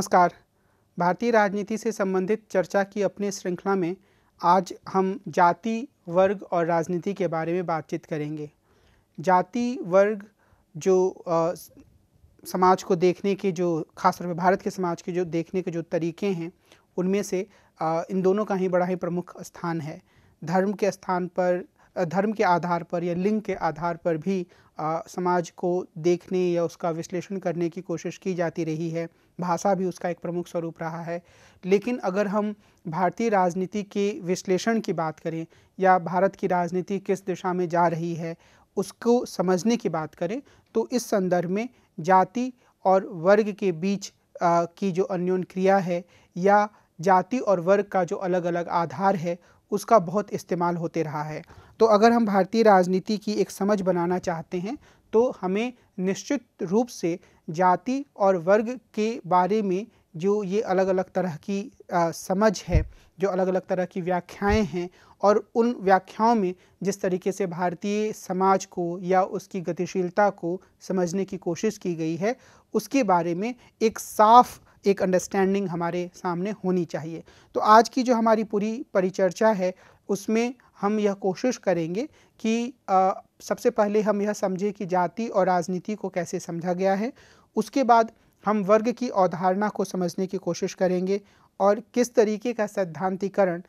नमस्कार भारतीय राजनीति से संबंधित चर्चा की अपने श्रृंखला में आज हम जाति वर्ग और राजनीति के बारे में बातचीत करेंगे जाति वर्ग जो आ, समाज को देखने के जो खासतौर पर भारत के समाज के जो देखने के जो तरीके हैं उनमें से आ, इन दोनों का ही बड़ा ही प्रमुख स्थान है धर्म के स्थान पर धर्म के आधार पर या लिंग के आधार पर भी आ, समाज को देखने या उसका विश्लेषण करने की कोशिश की जाती रही है भाषा भी उसका एक प्रमुख स्वरूप रहा है लेकिन अगर हम भारतीय राजनीति के विश्लेषण की बात करें या भारत की राजनीति किस दिशा में जा रही है उसको समझने की बात करें तो इस संदर्भ में जाति और वर्ग के बीच आ, की जो अन्योन क्रिया है या जाति और वर्ग का जो अलग अलग आधार है उसका बहुत इस्तेमाल होते रहा है तो अगर हम भारतीय राजनीति की एक समझ बनाना चाहते हैं तो हमें निश्चित रूप से जाति और वर्ग के बारे में जो ये अलग अलग तरह की आ, समझ है जो अलग अलग तरह की व्याख्याएं हैं और उन व्याख्याओं में जिस तरीके से भारतीय समाज को या उसकी गतिशीलता को समझने की कोशिश की गई है उसके बारे में एक साफ़ एक अंडरस्टैंडिंग हमारे सामने होनी चाहिए तो आज की जो हमारी पूरी परिचर्चा है उसमें हम यह कोशिश करेंगे कि आ, सबसे पहले हम यह समझें कि जाति और राजनीति को कैसे समझा गया है उसके बाद हम वर्ग की अवधारणा को समझने की कोशिश करेंगे और किस तरीके का सैद्धांतिकरण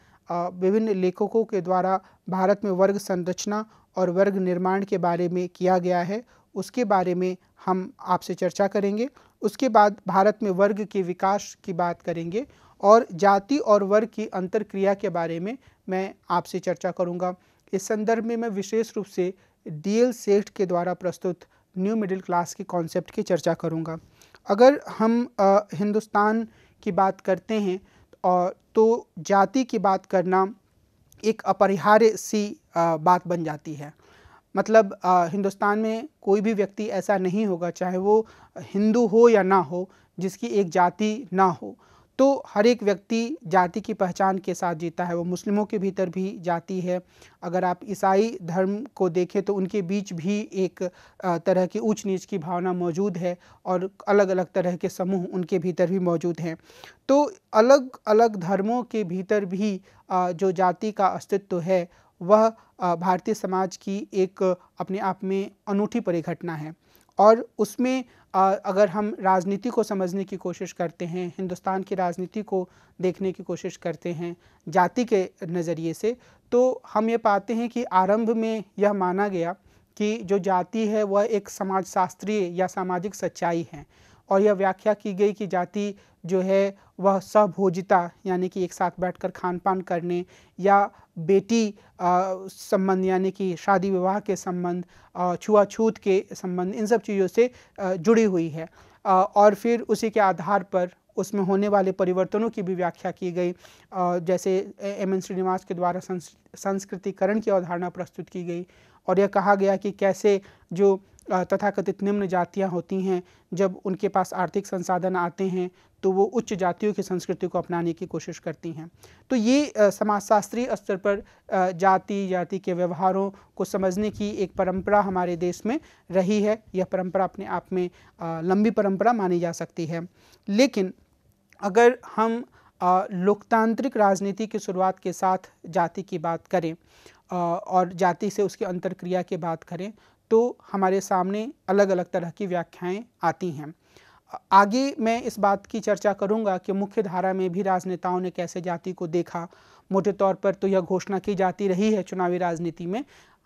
विभिन्न लेखकों के द्वारा भारत में वर्ग संरचना और वर्ग निर्माण के बारे में किया गया है उसके बारे में हम आपसे चर्चा करेंगे उसके बाद भारत में वर्ग के विकास की बात करेंगे और जाति और वर्ग की अंतर क्रिया के बारे में मैं आपसे चर्चा करूंगा इस संदर्भ में मैं विशेष रूप से डी एल सेठ के द्वारा प्रस्तुत न्यू मिडिल क्लास के कॉन्सेप्ट की चर्चा करूँगा अगर हम आ, हिंदुस्तान की बात करते हैं और तो जाति की बात करना एक अपरिहार्य सी आ, बात बन जाती है मतलब आ, हिंदुस्तान में कोई भी व्यक्ति ऐसा नहीं होगा चाहे वो हिंदू हो या ना हो जिसकी एक जाति ना हो तो हर एक व्यक्ति जाति की पहचान के साथ जीता है वो मुस्लिमों के भीतर भी जाति है अगर आप ईसाई धर्म को देखें तो उनके बीच भी एक तरह की ऊंच नीच की भावना मौजूद है और अलग अलग तरह के समूह उनके भीतर भी मौजूद हैं तो अलग अलग धर्मों के भीतर भी जो जाति का अस्तित्व है वह भारतीय समाज की एक अपने आप में अनूठी परिघटना है और उसमें अगर हम राजनीति को समझने की कोशिश करते हैं हिंदुस्तान की राजनीति को देखने की कोशिश करते हैं जाति के नज़रिए से तो हम ये पाते हैं कि आरंभ में यह माना गया कि जो जाति है वह एक समाजशास्त्रीय या सामाजिक सच्चाई है और यह व्याख्या की गई कि जाति जो है वह सहभोजिता यानी कि एक साथ बैठकर खान पान करने या बेटी संबंध यानी कि शादी विवाह के संबंध छुआछूत के संबंध इन सब चीज़ों से जुड़ी हुई है और फिर उसी के आधार पर उसमें होने वाले परिवर्तनों की भी व्याख्या की गई जैसे एम एन श्रीनिवास के द्वारा संस्कृतिकरण की अवधारणा प्रस्तुत की गई और यह कहा गया कि कैसे जो तथाकथित निम्न जातियाँ होती हैं जब उनके पास आर्थिक संसाधन आते हैं तो वो उच्च जातियों की संस्कृति को अपनाने की कोशिश करती हैं तो ये समाजशास्त्रीय स्तर पर जाति जाति के व्यवहारों को समझने की एक परंपरा हमारे देश में रही है यह परंपरा अपने आप में लंबी परंपरा मानी जा सकती है लेकिन अगर हम लोकतांत्रिक राजनीति की शुरुआत के साथ जाति की बात करें और जाति से उसकी अंतर्क्रिया की बात करें तो हमारे सामने अलग अलग तरह की व्याख्याएं आती हैं आगे मैं इस बात की चर्चा करूंगा कि मुख्य धारा में भी राजनेताओं ने कैसे जाति को देखा मोटे तौर पर तो यह घोषणा की जाती रही है चुनावी राजनीति में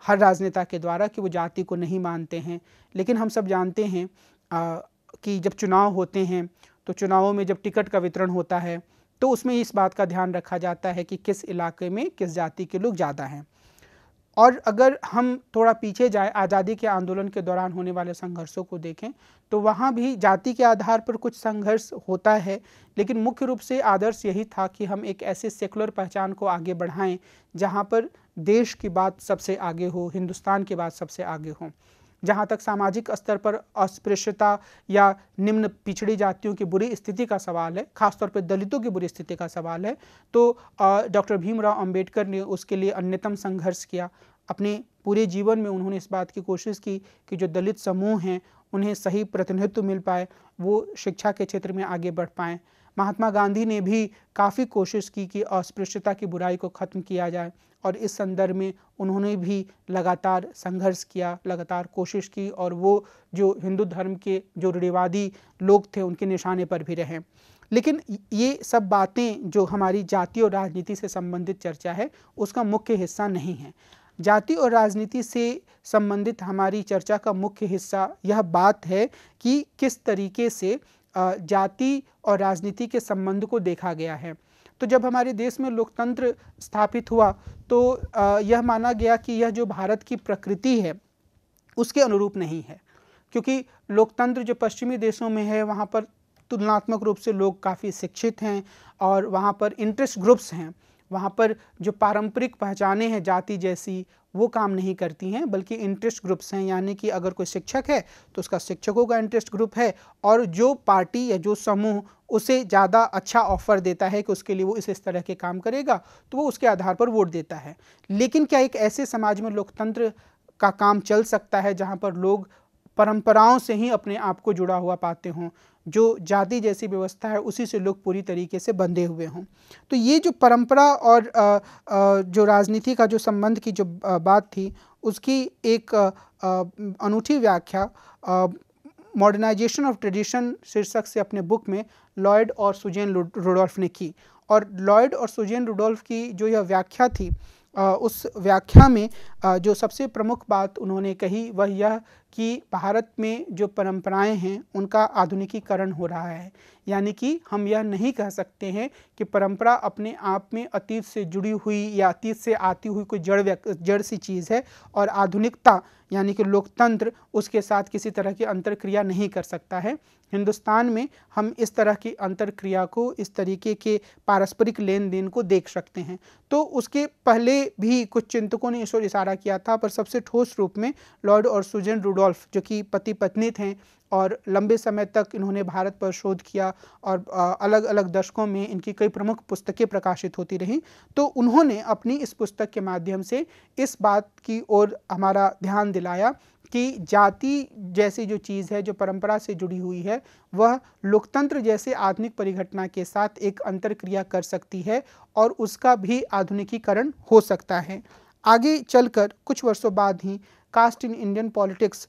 हर राजनेता के द्वारा कि वो जाति को नहीं मानते हैं लेकिन हम सब जानते हैं आ, कि जब चुनाव होते हैं तो चुनावों में जब टिकट का वितरण होता है तो उसमें इस बात का ध्यान रखा जाता है कि किस इलाके में किस जाति के लोग ज़्यादा हैं और अगर हम थोड़ा पीछे जाए आज़ादी के आंदोलन के दौरान होने वाले संघर्षों को देखें तो वहाँ भी जाति के आधार पर कुछ संघर्ष होता है लेकिन मुख्य रूप से आदर्श यही था कि हम एक ऐसे सेकुलर पहचान को आगे बढ़ाएं जहाँ पर देश की बात सबसे आगे हो हिंदुस्तान की बात सबसे आगे हो जहाँ तक सामाजिक स्तर पर अस्पृश्यता या निम्न पिछड़ी जातियों की बुरी स्थिति का सवाल है खासतौर पर दलितों की बुरी स्थिति का सवाल है तो डॉक्टर भीमराव अंबेडकर ने उसके लिए अन्यतम संघर्ष किया अपने पूरे जीवन में उन्होंने इस बात की कोशिश की कि जो दलित समूह हैं उन्हें सही प्रतिनिधित्व मिल पाए वो शिक्षा के क्षेत्र में आगे बढ़ पाएँ महात्मा गांधी ने भी काफ़ी कोशिश की कि अस्पृश्यता की बुराई को ख़त्म किया जाए और इस संदर्भ में उन्होंने भी लगातार संघर्ष किया लगातार कोशिश की और वो जो हिंदू धर्म के जो रूढ़िवादी लोग थे उनके निशाने पर भी रहे लेकिन ये सब बातें जो हमारी जाति और राजनीति से संबंधित चर्चा है उसका मुख्य हिस्सा नहीं है जाति और राजनीति से संबंधित हमारी चर्चा का मुख्य हिस्सा यह बात है कि किस तरीके से जाति और राजनीति के संबंध को देखा गया है तो जब हमारे देश में लोकतंत्र स्थापित हुआ तो यह माना गया कि यह जो भारत की प्रकृति है उसके अनुरूप नहीं है क्योंकि लोकतंत्र जो पश्चिमी देशों में है वहाँ पर तुलनात्मक रूप से लोग काफ़ी शिक्षित हैं और वहाँ पर इंटरेस्ट ग्रुप्स हैं वहाँ पर जो पारंपरिक पहचाने हैं जाति जैसी वो काम नहीं करती हैं बल्कि इंटरेस्ट ग्रुप्स हैं यानी कि अगर कोई शिक्षक है तो उसका शिक्षकों का इंटरेस्ट ग्रुप है और जो पार्टी या जो समूह उसे ज़्यादा अच्छा ऑफर देता है कि उसके लिए वो इस इस तरह के काम करेगा तो वो उसके आधार पर वोट देता है लेकिन क्या एक ऐसे समाज में लोकतंत्र का काम चल सकता है जहाँ पर लोग परंपराओं से ही अपने आप को जुड़ा हुआ पाते हों जो जाति जैसी व्यवस्था है उसी से लोग पूरी तरीके से बंधे हुए हों तो ये जो परंपरा और जो राजनीति का जो संबंध की जो बात थी उसकी एक अनूठी व्याख्या मॉडर्नाइजेशन ऑफ ट्रेडिशन शीर्षक से अपने बुक में लॉयड और सुजैन रुडोल्फ ने की और लॉयड और सुजैन रुडोल्फ की जो यह व्याख्या थी उस व्याख्या में जो सबसे प्रमुख बात उन्होंने कही वह यह कि भारत में जो परंपराएं हैं उनका आधुनिकीकरण हो रहा है यानी कि हम यह नहीं कह सकते हैं कि परंपरा अपने आप में अतीत से जुड़ी हुई या अतीत से आती हुई कोई जड़ जड़ सी चीज़ है और आधुनिकता यानी कि लोकतंत्र उसके साथ किसी तरह की क्रिया नहीं कर सकता है हिंदुस्तान में हम इस तरह की क्रिया को इस तरीके के पारस्परिक लेन देन को देख सकते हैं तो उसके पहले भी कुछ चिंतकों ने इस ओर इशारा किया था पर सबसे ठोस रूप में लॉर्ड और सुजन रूडो रुडोल्फ जो कि पति पत्नी थे और लंबे समय तक इन्होंने भारत पर शोध किया और अलग अलग दशकों में इनकी कई प्रमुख पुस्तकें प्रकाशित होती रहीं तो उन्होंने अपनी इस पुस्तक के माध्यम से इस बात की ओर हमारा ध्यान दिलाया कि जाति जैसी जो चीज़ है जो परंपरा से जुड़ी हुई है वह लोकतंत्र जैसे आधुनिक परिघटना के साथ एक अंतर क्रिया कर सकती है और उसका भी आधुनिकीकरण हो सकता है आगे चलकर कुछ वर्षों बाद ही कास्ट इन इंडियन पॉलिटिक्स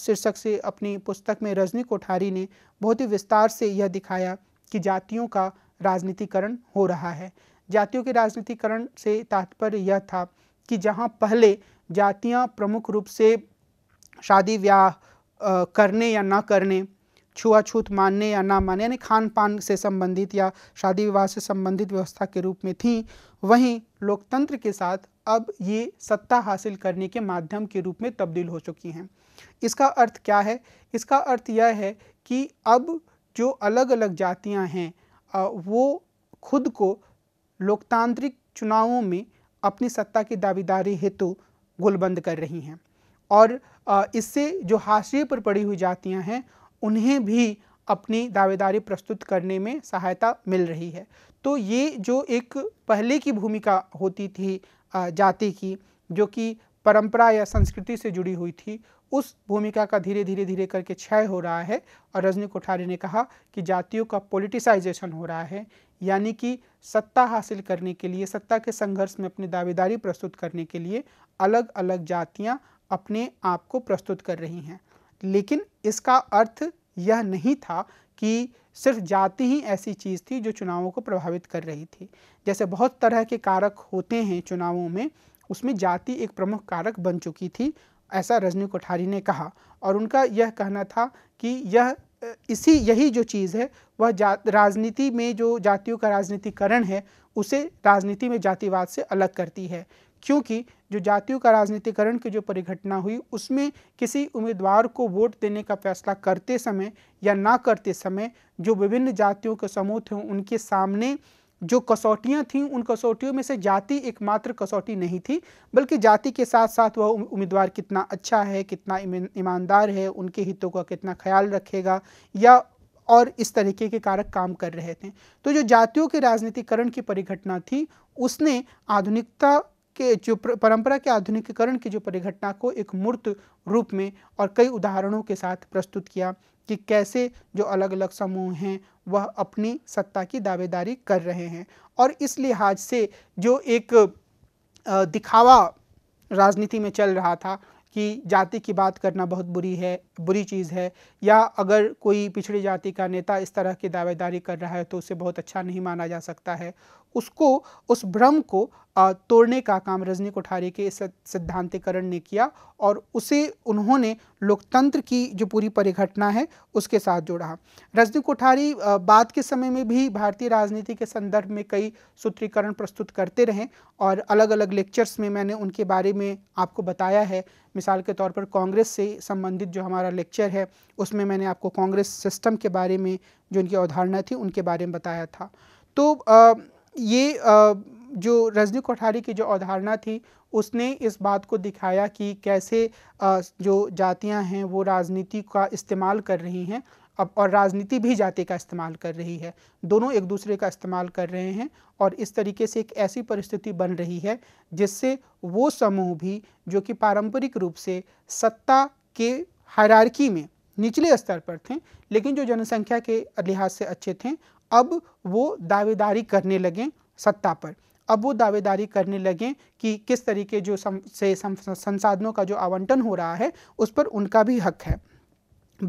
शीर्षक से अपनी पुस्तक में रजनी कोठारी ने बहुत ही विस्तार से यह दिखाया कि जातियों का राजनीतिकरण हो रहा है जातियों के राजनीतिकरण से तात्पर्य यह था कि जहाँ पहले जातियाँ प्रमुख रूप से शादी ब्याह करने या ना करने छुआछूत मानने या ना मानने यानी खान पान से संबंधित या शादी विवाह से संबंधित व्यवस्था के रूप में थी वहीं लोकतंत्र के साथ अब ये सत्ता हासिल करने के माध्यम के रूप में तब्दील हो चुकी हैं इसका अर्थ क्या है इसका अर्थ यह है कि अब जो अलग अलग जातियां हैं वो खुद को लोकतांत्रिक चुनावों में अपनी सत्ता की दावेदारी हेतु गुलबंद कर रही हैं और इससे जो हाशिए पर पड़ी हुई जातियां हैं उन्हें भी अपनी दावेदारी प्रस्तुत करने में सहायता मिल रही है तो ये जो एक पहले की भूमिका होती थी जाति की जो कि परंपरा या संस्कृति से जुड़ी हुई थी उस भूमिका का धीरे धीरे धीरे करके क्षय हो रहा है और रजनी कोठारी ने कहा कि जातियों का पोलिटिसाइजेशन हो रहा है यानी कि सत्ता हासिल करने के लिए सत्ता के संघर्ष में अपनी दावेदारी प्रस्तुत करने के लिए अलग अलग जातियाँ अपने आप को प्रस्तुत कर रही हैं लेकिन इसका अर्थ यह नहीं था कि सिर्फ जाति ही ऐसी चीज़ थी जो चुनावों को प्रभावित कर रही थी जैसे बहुत तरह के कारक होते हैं चुनावों में उसमें जाति एक प्रमुख कारक बन चुकी थी ऐसा रजनी कोठारी ने कहा और उनका यह कहना था कि यह इसी यही जो चीज़ है वह जा राजनीति में जो जातियों का राजनीतिकरण है उसे राजनीति में जातिवाद से अलग करती है क्योंकि जो जातियों का राजनीतिकरण की जो परिघटना हुई उसमें किसी उम्मीदवार को वोट देने का फैसला करते समय या ना करते समय जो विभिन्न जातियों के समूह थे उनके सामने जो कसौटियाँ थीं उन कसौटियों में से जाति एकमात्र कसौटी नहीं थी बल्कि जाति के साथ साथ वह उम्मीदवार कितना अच्छा है कितना ईमानदार है उनके हितों का कितना ख्याल रखेगा या और इस तरीके के कारक काम कर रहे थे तो जो जातियों के राजनीतिकरण की परिघटना थी उसने आधुनिकता के जो परंपरा के आधुनिकीकरण की जो परिघटना को एक मूर्त रूप में और कई उदाहरणों के साथ प्रस्तुत किया कि कैसे जो अलग अलग समूह हैं वह अपनी सत्ता की दावेदारी कर रहे हैं और इस लिहाज से जो एक दिखावा राजनीति में चल रहा था कि जाति की बात करना बहुत बुरी है बुरी चीज़ है या अगर कोई पिछड़ी जाति का नेता इस तरह की दावेदारी कर रहा है तो उसे बहुत अच्छा नहीं माना जा सकता है उसको उस भ्रम को तोड़ने का काम रजनी कोठारी के सिद्धांतिकरण ने किया और उसे उन्होंने लोकतंत्र की जो पूरी परिघटना है उसके साथ जोड़ा रजनी कोठारी बाद के समय में भी भारतीय राजनीति के संदर्भ में कई सूत्रीकरण प्रस्तुत करते रहे और अलग अलग लेक्चर्स में मैंने उनके बारे में आपको बताया है मिसाल के तौर पर कांग्रेस से संबंधित जो हमारा लेक्चर है उसमें मैंने आपको कांग्रेस सिस्टम के बारे में जो उनकी अवधारणा थी उनके बारे में बताया था तो ये जो रजनी कोठारी की जो अवधारणा थी उसने इस बात को दिखाया कि कैसे जो जातियां हैं वो राजनीति का इस्तेमाल कर रही हैं अब और राजनीति भी जाति का इस्तेमाल कर रही है दोनों एक दूसरे का इस्तेमाल कर रहे हैं और इस तरीके से एक ऐसी परिस्थिति बन रही है जिससे वो समूह भी जो कि पारंपरिक रूप से सत्ता के हरारकी में निचले स्तर पर थे लेकिन जो जनसंख्या के लिहाज से अच्छे थे अब वो दावेदारी करने लगें सत्ता पर अब वो दावेदारी करने लगें कि किस तरीके जो सम, से सम, संसाधनों का जो आवंटन हो रहा है उस पर उनका भी हक है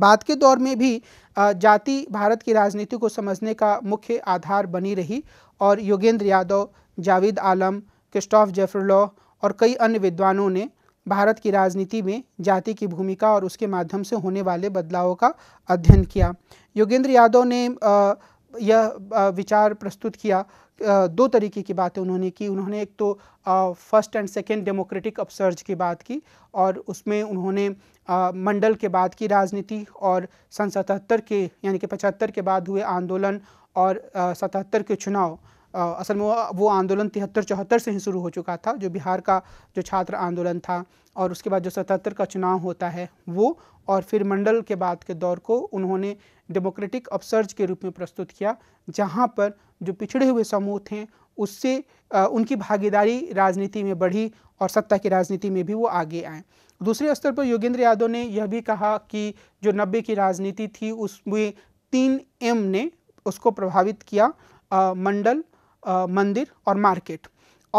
बाद के दौर में भी जाति भारत की राजनीति को समझने का मुख्य आधार बनी रही और योगेंद्र यादव जावेद आलम क्रिस्टॉफ जेफरलॉ और कई अन्य विद्वानों ने भारत की राजनीति में जाति की भूमिका और उसके माध्यम से होने वाले बदलावों का अध्ययन किया योगेंद्र यादव ने आ, यह विचार प्रस्तुत किया दो तरीके की बातें उन्होंने की उन्होंने एक तो first and second democratic upsurge की बात की और उसमें उन्होंने मंडल के बाद की राजनीति और सन सतहत्तर के यानी कि पचहत्तर के बाद हुए आंदोलन और सतहत्तर के चुनाव असल में वो आंदोलन तिहत्तर चौहत्तर से ही शुरू हो चुका था जो बिहार का जो छात्र आंदोलन था और उसके बाद जो सतहत्तर का चुनाव होता है वो और फिर मंडल के बाद के दौर को उन्होंने डेमोक्रेटिक अपसर्ज के रूप में प्रस्तुत किया जहाँ पर जो पिछड़े हुए समूह थे उससे उनकी भागीदारी राजनीति में बढ़ी और सत्ता की राजनीति में भी वो आगे आए दूसरे स्तर पर योगेंद्र यादव ने यह भी कहा कि जो नब्बे की राजनीति थी उसमें तीन एम ने उसको प्रभावित किया आ, मंडल आ, मंदिर और मार्केट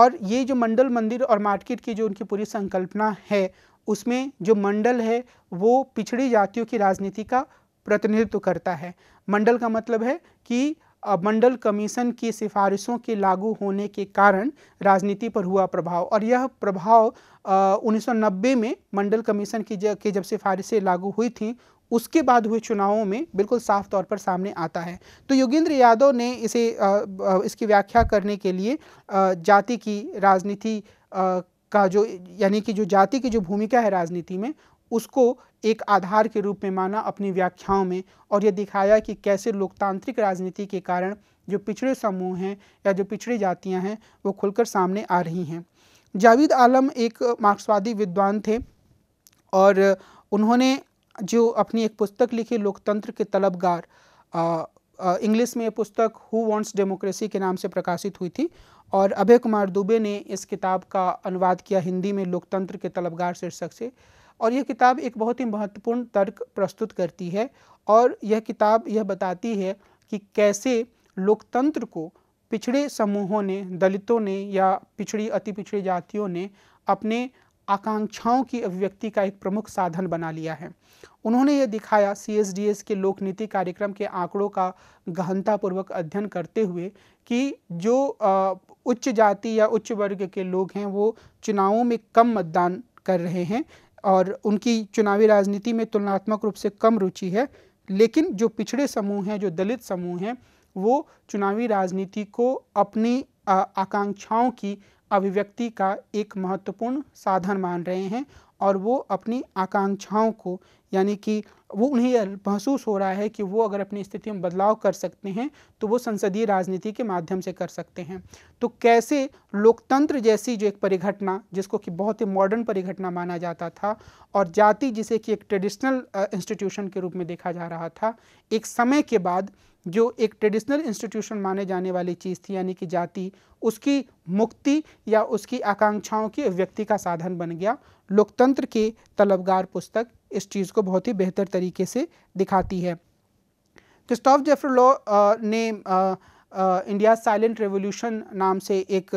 और ये जो मंडल मंदिर और मार्केट की जो उनकी पूरी संकल्पना है उसमें जो मंडल है वो पिछड़ी जातियों की राजनीति का प्रतिनिधित्व करता है मंडल का मतलब है कि मंडल कमीशन की सिफारिशों के लागू होने के कारण राजनीति पर हुआ प्रभाव और यह प्रभाव उन्नीस में मंडल कमीशन की जब की जब सिफारिशें लागू हुई थी उसके बाद हुए चुनावों में बिल्कुल साफ तौर पर सामने आता है तो योगेंद्र यादव ने इसे इसकी व्याख्या करने के लिए जाति की राजनीति का जो यानी कि जो जाति की जो भूमिका है राजनीति में उसको एक आधार के रूप में माना अपनी व्याख्याओं में और यह दिखाया कि कैसे लोकतांत्रिक राजनीति के कारण जो पिछड़े समूह हैं या जो पिछड़ी जातियां हैं वो खुलकर सामने आ रही हैं जावेद आलम एक मार्क्सवादी विद्वान थे और उन्होंने जो अपनी एक पुस्तक लिखी लोकतंत्र के तलबगार इंग्लिश में ये पुस्तक हु वांट्स डेमोक्रेसी के नाम से प्रकाशित हुई थी और अभय कुमार दुबे ने इस किताब का अनुवाद किया हिंदी में लोकतंत्र के तलबगार शीर्षक से और यह किताब एक बहुत ही महत्वपूर्ण तर्क प्रस्तुत करती है और यह किताब यह बताती है कि कैसे लोकतंत्र को पिछड़े समूहों ने दलितों ने या पिछड़ी अति पिछड़ी जातियों ने अपने आकांक्षाओं की अभिव्यक्ति का एक प्रमुख साधन बना लिया है उन्होंने यह दिखाया सी के लोक नीति कार्यक्रम के आंकड़ों का गहनतापूर्वक अध्ययन करते हुए कि जो उच्च जाति या उच्च वर्ग के लोग हैं वो चुनावों में कम मतदान कर रहे हैं और उनकी चुनावी राजनीति में तुलनात्मक रूप से कम रुचि है लेकिन जो पिछड़े समूह हैं जो दलित समूह हैं वो चुनावी राजनीति को अपनी आकांक्षाओं की अभिव्यक्ति का एक महत्वपूर्ण साधन मान रहे हैं और वो अपनी आकांक्षाओं को यानी कि वो उन्हें महसूस हो रहा है कि वो अगर अपनी स्थिति में बदलाव कर सकते हैं तो वो संसदीय राजनीति के माध्यम से कर सकते हैं तो कैसे लोकतंत्र जैसी जो एक परिघटना जिसको कि बहुत ही मॉडर्न परिघटना माना जाता था और जाति जिसे कि एक ट्रेडिशनल इंस्टीट्यूशन के रूप में देखा जा रहा था एक समय के बाद जो एक ट्रेडिशनल इंस्टीट्यूशन माने जाने वाली चीज़ थी यानी कि जाति उसकी मुक्ति या उसकी आकांक्षाओं की व्यक्ति का साधन बन गया लोकतंत्र के तलबगार पुस्तक इस चीज़ को बहुत ही बेहतर तरीके से दिखाती है क्रिस्टोफ लॉ ने इंडिया साइलेंट रेवोल्यूशन नाम से एक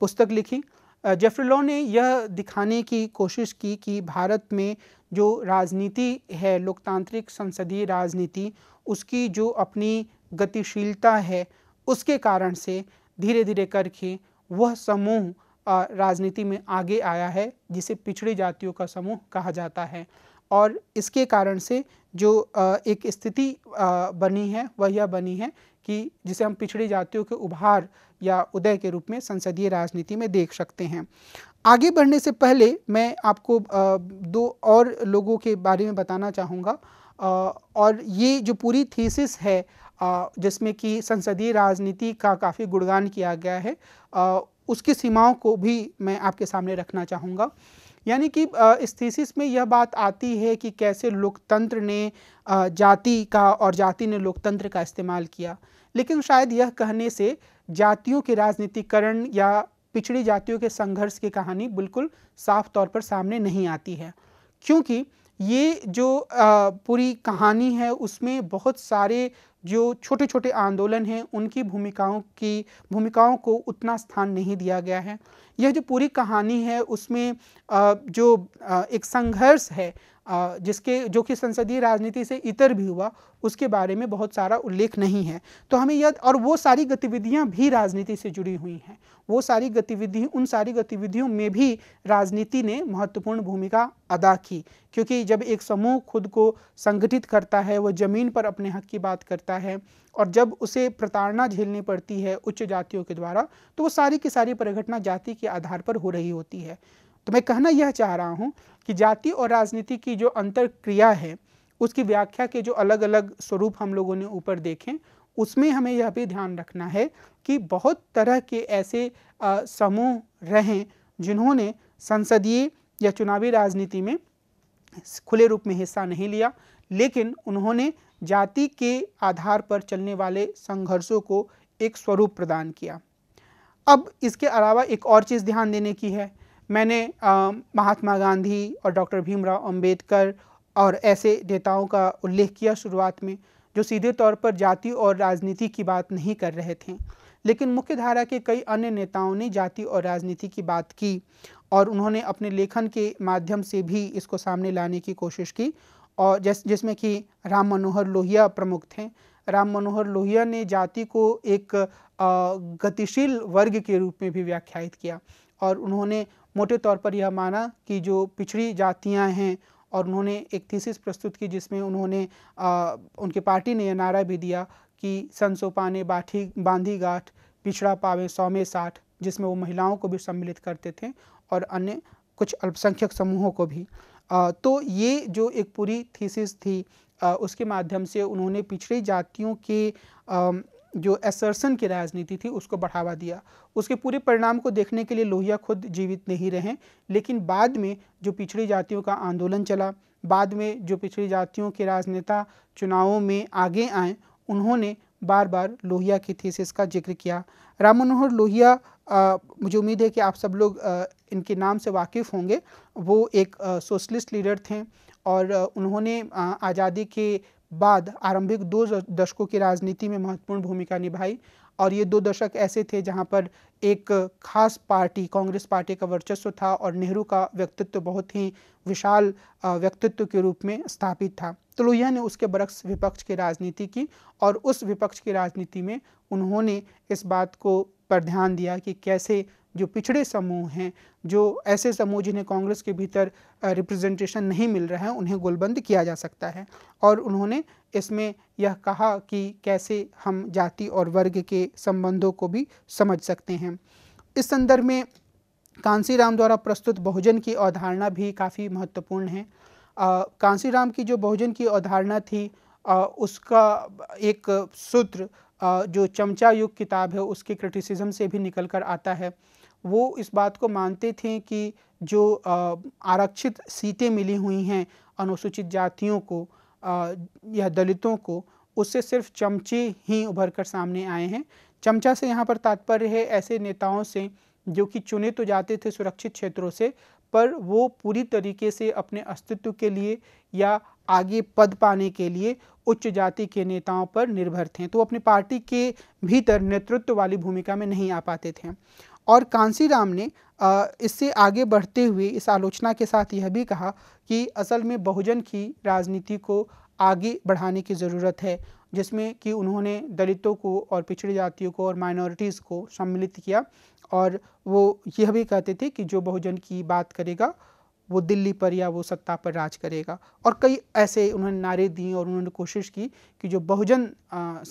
पुस्तक लिखी जेफर लॉ ने यह दिखाने की कोशिश की कि भारत में जो राजनीति है लोकतांत्रिक संसदीय राजनीति उसकी जो अपनी गतिशीलता है उसके कारण से धीरे धीरे करके वह समूह राजनीति में आगे आया है जिसे पिछड़ी जातियों का समूह कहा जाता है और इसके कारण से जो एक स्थिति बनी है वह यह बनी है कि जिसे हम पिछड़ी जातियों के उभार या उदय के रूप में संसदीय राजनीति में देख सकते हैं आगे बढ़ने से पहले मैं आपको दो और लोगों के बारे में बताना चाहूँगा और ये जो पूरी थीसिस है जिसमें कि संसदीय राजनीति का काफ़ी गुणगान किया गया है उसकी सीमाओं को भी मैं आपके सामने रखना चाहूँगा यानी कि इस थीसिस में यह बात आती है कि कैसे लोकतंत्र ने जाति का और जाति ने लोकतंत्र का इस्तेमाल किया लेकिन शायद यह कहने से जातियों के राजनीतिकरण या पिछड़ी जातियों के संघर्ष की कहानी बिल्कुल साफ तौर पर सामने नहीं आती है क्योंकि ये जो पूरी कहानी है उसमें बहुत सारे जो छोटे छोटे आंदोलन हैं उनकी भूमिकाओं की भूमिकाओं को उतना स्थान नहीं दिया गया है यह जो पूरी कहानी है उसमें जो एक संघर्ष है जिसके जो कि संसदीय राजनीति से इतर भी हुआ उसके बारे में बहुत सारा उल्लेख नहीं है तो हमें यह और वो सारी गतिविधियां भी राजनीति से जुड़ी हुई हैं वो सारी गतिविधि उन सारी गतिविधियों में भी राजनीति ने महत्वपूर्ण भूमिका अदा की क्योंकि जब एक समूह खुद को संगठित करता है वह ज़मीन पर अपने हक की बात करता है और जब उसे प्रताड़ना झेलनी पड़ती है उच्च जातियों के द्वारा तो वो सारी की सारी परिघटना जाति के आधार पर हो रही होती है तो मैं कहना यह चाह रहा हूँ कि जाति और राजनीति की जो अंतर क्रिया है उसकी व्याख्या के जो अलग अलग स्वरूप हम लोगों ने ऊपर देखें उसमें हमें यह भी ध्यान रखना है कि बहुत तरह के ऐसे समूह रहें जिन्होंने संसदीय या चुनावी राजनीति में खुले रूप में हिस्सा नहीं लिया लेकिन उन्होंने जाति के आधार पर चलने वाले संघर्षों को एक स्वरूप प्रदान किया अब इसके अलावा एक और चीज़ ध्यान देने की है मैंने महात्मा गांधी और डॉक्टर भीमराव अंबेडकर और ऐसे नेताओं का उल्लेख किया शुरुआत में जो सीधे तौर पर जाति और राजनीति की बात नहीं कर रहे थे लेकिन मुख्य धारा के कई अन्य नेताओं ने जाति और राजनीति की बात की और उन्होंने अपने लेखन के माध्यम से भी इसको सामने लाने की कोशिश की और जिस जिसमें कि राम मनोहर लोहिया प्रमुख थे राम मनोहर लोहिया ने जाति को एक गतिशील वर्ग के रूप में भी व्याख्यायित किया और उन्होंने मोटे तौर पर यह माना कि जो पिछड़ी जातियां हैं और उन्होंने एक थीसिस प्रस्तुत की जिसमें उन्होंने उनके पार्टी ने यह नारा भी दिया कि पाने बाठी बांधी गाठ पिछड़ा पावे सौ में साठ जिसमें वो महिलाओं को भी सम्मिलित करते थे और अन्य कुछ अल्पसंख्यक समूहों को भी आ, तो ये जो एक पूरी थीसिस थी आ, उसके माध्यम से उन्होंने पिछड़ी जातियों के जो एसर्सन की राजनीति थी उसको बढ़ावा दिया उसके पूरे परिणाम को देखने के लिए लोहिया खुद जीवित नहीं रहे लेकिन बाद में जो पिछड़ी जातियों का आंदोलन चला बाद में जो पिछड़ी जातियों के राजनेता चुनावों में आगे आए उन्होंने बार बार लोहिया की थीसिस का जिक्र किया राम मनोहर लोहिया आ, मुझे उम्मीद है कि आप सब लोग आ, इनके नाम से वाकिफ़ होंगे वो एक सोशलिस्ट लीडर थे और आ, उन्होंने आज़ादी के बाद आरंभिक दो दशकों की राजनीति में महत्वपूर्ण भूमिका निभाई और ये दो दशक ऐसे थे जहाँ पर एक खास पार्टी कांग्रेस पार्टी का वर्चस्व था और नेहरू का व्यक्तित्व बहुत ही विशाल व्यक्तित्व के रूप में स्थापित था तो लोहिया ने उसके बरक्स विपक्ष की राजनीति की और उस विपक्ष की राजनीति में उन्होंने इस बात को पर ध्यान दिया कि कैसे जो पिछड़े समूह हैं जो ऐसे समूह जिन्हें कांग्रेस के भीतर रिप्रेजेंटेशन नहीं मिल रहा है उन्हें गोलबंद किया जा सकता है और उन्होंने इसमें यह कहा कि कैसे हम जाति और वर्ग के संबंधों को भी समझ सकते हैं इस संदर्भ में कांसी राम द्वारा प्रस्तुत बहुजन की अवधारणा भी काफ़ी महत्वपूर्ण है कांसी राम की जो बहुजन की अवधारणा थी आ, उसका एक सूत्र जो चमचा युग किताब है उसके क्रिटिसिज्म से भी निकल कर आता है वो इस बात को मानते थे कि जो आरक्षित सीटें मिली हुई हैं अनुसूचित जातियों को या दलितों को उससे सिर्फ चमचे ही उभर कर सामने आए हैं चमचा से यहाँ पर तात्पर्य है ऐसे नेताओं से जो कि चुने तो जाते थे सुरक्षित क्षेत्रों से पर वो पूरी तरीके से अपने अस्तित्व के लिए या आगे पद पाने के लिए उच्च जाति के नेताओं पर निर्भर थे तो अपनी पार्टी के भीतर नेतृत्व वाली भूमिका में नहीं आ पाते थे और कांसीराम ने इससे आगे बढ़ते हुए इस आलोचना के साथ यह भी कहा कि असल में बहुजन की राजनीति को आगे बढ़ाने की ज़रूरत है जिसमें कि उन्होंने दलितों को और पिछड़ी जातियों को और माइनॉरिटीज़ को सम्मिलित किया और वो यह भी कहते थे कि जो बहुजन की बात करेगा वो दिल्ली पर या वो सत्ता पर राज करेगा और कई ऐसे उन्होंने नारे दिए और उन्होंने कोशिश की कि जो बहुजन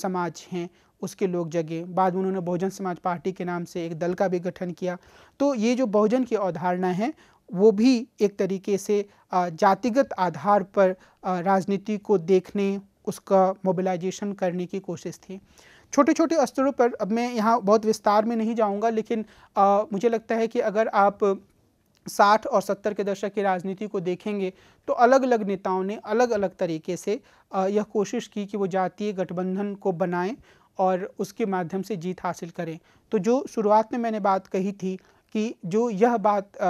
समाज हैं उसके लोग जगे बाद में उन्होंने बहुजन समाज पार्टी के नाम से एक दल का भी गठन किया तो ये जो बहुजन की अवधारणा है वो भी एक तरीके से जातिगत आधार पर राजनीति को देखने उसका मोबिलाइजेशन करने की कोशिश थी छोटे छोटे स्तरों पर अब मैं यहाँ बहुत विस्तार में नहीं जाऊँगा लेकिन आ, मुझे लगता है कि अगर आप साठ और सत्तर के दशक की राजनीति को देखेंगे तो अलग अलग नेताओं ने अलग अलग तरीके से यह कोशिश की कि वो जातीय गठबंधन को बनाएं और उसके माध्यम से जीत हासिल करें तो जो शुरुआत में मैंने बात कही थी कि जो यह बात आ,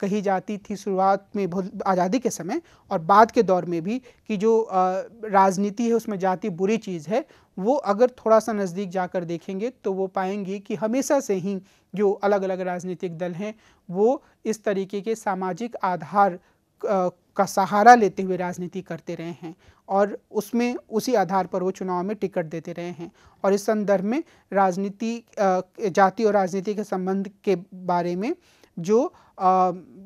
कही जाती थी शुरुआत में बहुत आज़ादी के समय और बाद के दौर में भी कि जो राजनीति है उसमें जाति बुरी चीज़ है वो अगर थोड़ा सा नज़दीक जाकर देखेंगे तो वो पाएंगे कि हमेशा से ही जो अलग अलग राजनीतिक दल हैं वो इस तरीके के सामाजिक आधार का सहारा लेते हुए राजनीति करते रहे हैं और उसमें उसी आधार पर वो चुनाव में टिकट देते रहे हैं और इस संदर्भ में राजनीति जाति और राजनीति के संबंध के बारे में जो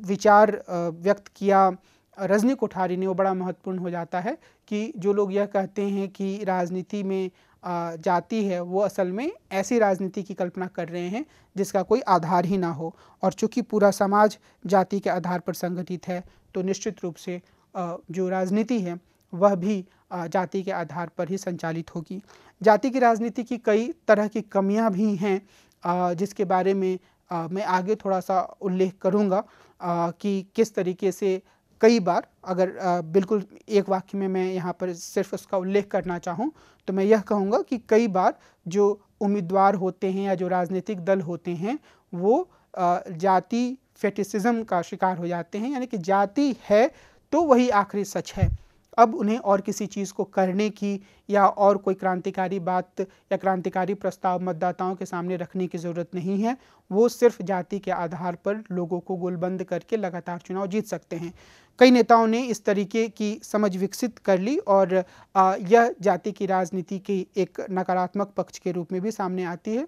विचार व्यक्त किया रजनी कोठारी ने वो बड़ा महत्वपूर्ण हो जाता है कि जो लोग यह कहते हैं कि राजनीति में जाति है वो असल में ऐसी राजनीति की कल्पना कर रहे हैं जिसका कोई आधार ही ना हो और चूंकि पूरा समाज जाति के आधार पर संगठित है तो निश्चित रूप से जो राजनीति है वह भी जाति के आधार पर ही संचालित होगी जाति की राजनीति की कई तरह की कमियां भी हैं जिसके बारे में मैं आगे थोड़ा सा उल्लेख करूंगा कि किस तरीके से कई बार अगर बिल्कुल एक वाक्य में मैं यहाँ पर सिर्फ उसका उल्लेख करना चाहूँ तो मैं यह कहूँगा कि कई बार जो उम्मीदवार होते हैं या जो राजनीतिक दल होते हैं वो जाति फेटिसिज्म का शिकार हो जाते हैं यानी कि जाति है तो वही आखिरी सच है अब उन्हें और किसी चीज़ को करने की या और कोई क्रांतिकारी बात या क्रांतिकारी प्रस्ताव मतदाताओं के सामने रखने की ज़रूरत नहीं है वो सिर्फ जाति के आधार पर लोगों को गोलबंद करके लगातार चुनाव जीत सकते हैं कई नेताओं ने इस तरीके की समझ विकसित कर ली और यह जाति की राजनीति के एक नकारात्मक पक्ष के रूप में भी सामने आती है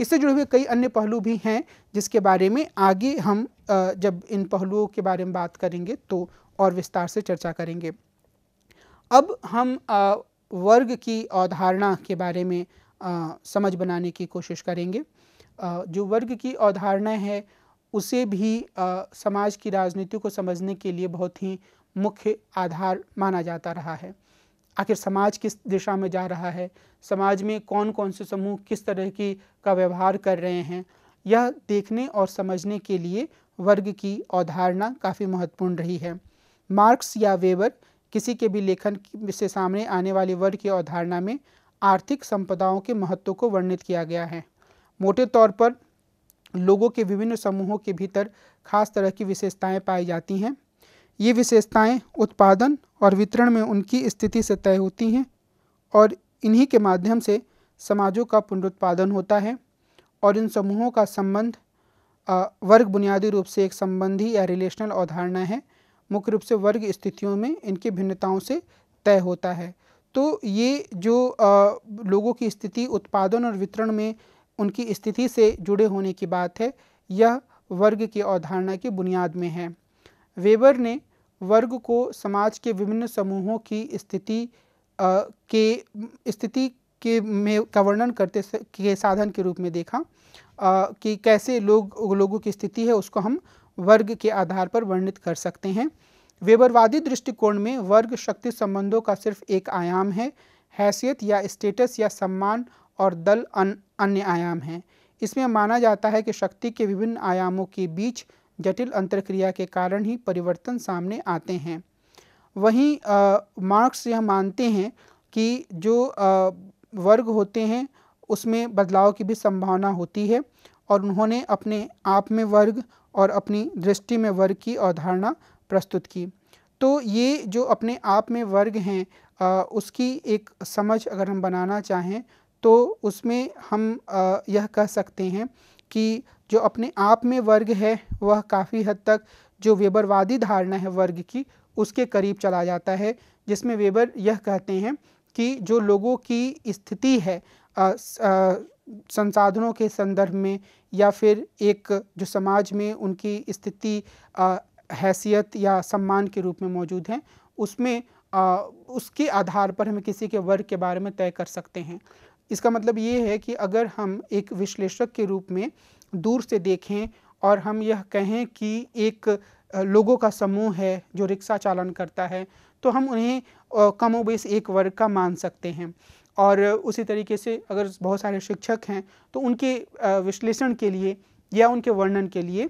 इससे जुड़े हुए कई अन्य पहलू भी हैं जिसके बारे में आगे हम जब इन पहलुओं के बारे में बात करेंगे तो और विस्तार से चर्चा करेंगे अब हम वर्ग की अवधारणा के बारे में समझ बनाने की कोशिश करेंगे जो वर्ग की अवधारणा है उसे भी समाज की राजनीति को समझने के लिए बहुत ही मुख्य आधार माना जाता रहा है आखिर समाज किस दिशा में जा रहा है समाज में कौन कौन से समूह किस तरह की का व्यवहार कर रहे हैं यह देखने और समझने के लिए वर्ग की अवधारणा काफ़ी महत्वपूर्ण रही है मार्क्स या वेबर किसी के भी लेखन से सामने आने वाले वर्ग की अवधारणा में आर्थिक संपदाओं के महत्व को वर्णित किया गया है मोटे तौर पर लोगों के विभिन्न समूहों के भीतर खास तरह की विशेषताएं पाई जाती हैं ये विशेषताएं उत्पादन और वितरण में उनकी स्थिति से तय होती हैं और इन्हीं के माध्यम से समाजों का पुनरुत्पादन होता है और इन समूहों का संबंध वर्ग बुनियादी रूप से एक संबंधी या रिलेशनल अवधारणा है मुख्य रूप से वर्ग स्थितियों में इनकी भिन्नताओं से तय होता है तो ये जो आ, लोगों की स्थिति उत्पादन और वितरण में उनकी स्थिति से जुड़े होने की बात है यह वर्ग की अवधारणा की बुनियाद में है वेबर ने वर्ग को समाज के विभिन्न समूहों की स्थिति के स्थिति के में का वर्णन करते के साधन के रूप में देखा कि कैसे लोग लोगों की स्थिति है उसको हम वर्ग के आधार पर वर्णित कर सकते हैं वेबरवादी दृष्टिकोण में वर्ग शक्ति संबंधों का सिर्फ एक आयाम है हैसियत या स्टेटस या सम्मान और दल अन अन्य आयाम हैं इसमें माना जाता है कि शक्ति के विभिन्न आयामों के बीच जटिल अंतरक्रिया के कारण ही परिवर्तन सामने आते हैं वहीं मार्क्स यह मानते हैं कि जो आ, वर्ग होते हैं उसमें बदलाव की भी संभावना होती है और उन्होंने अपने आप में वर्ग और अपनी दृष्टि में वर्ग की अवधारणा प्रस्तुत की तो ये जो अपने आप में वर्ग हैं उसकी एक समझ अगर हम बनाना चाहें तो उसमें हम आ, यह कह सकते हैं कि जो अपने आप में वर्ग है वह काफ़ी हद तक जो वेबरवादी धारणा है वर्ग की उसके करीब चला जाता है जिसमें वेबर यह कहते हैं कि जो लोगों की स्थिति है आ, आ, संसाधनों के संदर्भ में या फिर एक जो समाज में उनकी स्थिति हैसियत या सम्मान के रूप में मौजूद है उसमें आ, उसके आधार पर हम किसी के वर्ग के बारे में तय कर सकते हैं इसका मतलब ये है कि अगर हम एक विश्लेषक के रूप में दूर से देखें और हम यह कहें कि एक लोगों का समूह है जो रिक्शा चालन करता है तो हम उन्हें कमोबेश एक वर्ग का मान सकते हैं और उसी तरीके से अगर बहुत सारे शिक्षक हैं तो उनके विश्लेषण के लिए या उनके वर्णन के लिए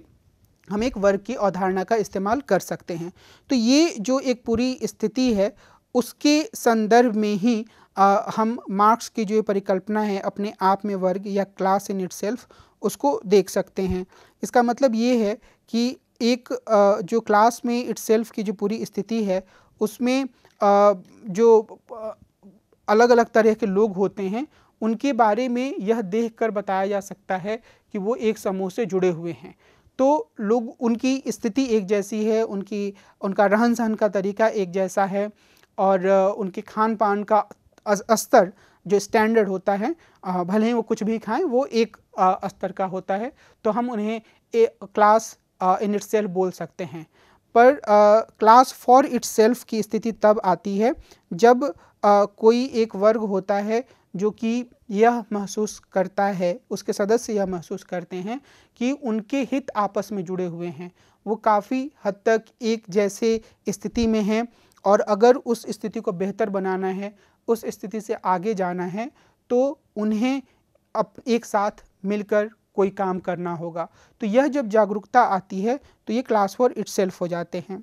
हम एक वर्ग की अवधारणा का इस्तेमाल कर सकते हैं तो ये जो एक पूरी स्थिति है उसके संदर्भ में ही आ, हम मार्क्स की जो परिकल्पना है अपने आप में वर्ग या क्लास इन इट सेल्फ उसको देख सकते हैं इसका मतलब ये है कि एक जो क्लास में इट्स की जो पूरी स्थिति है उसमें जो अलग अलग तरह के लोग होते हैं उनके बारे में यह देखकर बताया जा सकता है कि वो एक समूह से जुड़े हुए हैं तो लोग उनकी स्थिति एक जैसी है उनकी उनका रहन सहन का तरीका एक जैसा है और उनके खान पान का स्तर जो स्टैंडर्ड होता है भले ही वो कुछ भी खाएं वो एक स्तर का होता है तो हम उन्हें ए क्लास इन इट बोल सकते हैं पर क्लास फॉर इट्स की स्थिति तब आती है जब आ, कोई एक वर्ग होता है जो कि यह महसूस करता है उसके सदस्य यह महसूस करते हैं कि उनके हित आपस में जुड़े हुए हैं वो काफ़ी हद तक एक जैसे स्थिति में हैं और अगर उस स्थिति को बेहतर बनाना है उस स्थिति से आगे जाना है तो उन्हें अप एक साथ मिलकर कोई काम करना होगा तो यह जब जागरूकता आती है तो ये क्लास फोर इट हो जाते हैं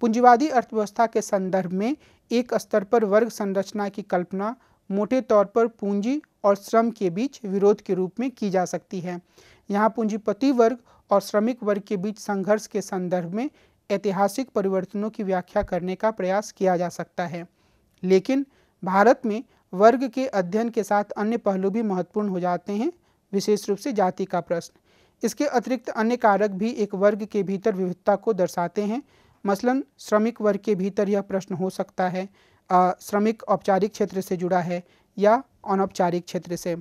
पूंजीवादी अर्थव्यवस्था के संदर्भ में एक स्तर पर वर्ग संरचना की कल्पना मोटे तौर पर पूंजी और श्रम के बीच विरोध के रूप में की जा सकती है यहाँ पूंजीपति वर्ग और श्रमिक वर्ग के बीच संघर्ष के संदर्भ में ऐतिहासिक परिवर्तनों की व्याख्या करने का प्रयास किया जा सकता है लेकिन भारत में वर्ग के अध्ययन के साथ अन्य पहलू भी महत्वपूर्ण हो जाते हैं विशेष रूप से जाति का प्रश्न इसके अतिरिक्त अन्य कारक भी एक वर्ग के भीतर विविधता को दर्शाते हैं मसलन श्रमिक वर्ग के भीतर यह प्रश्न हो सकता है आ, श्रमिक औपचारिक क्षेत्र से जुड़ा है या अनौपचारिक क्षेत्र से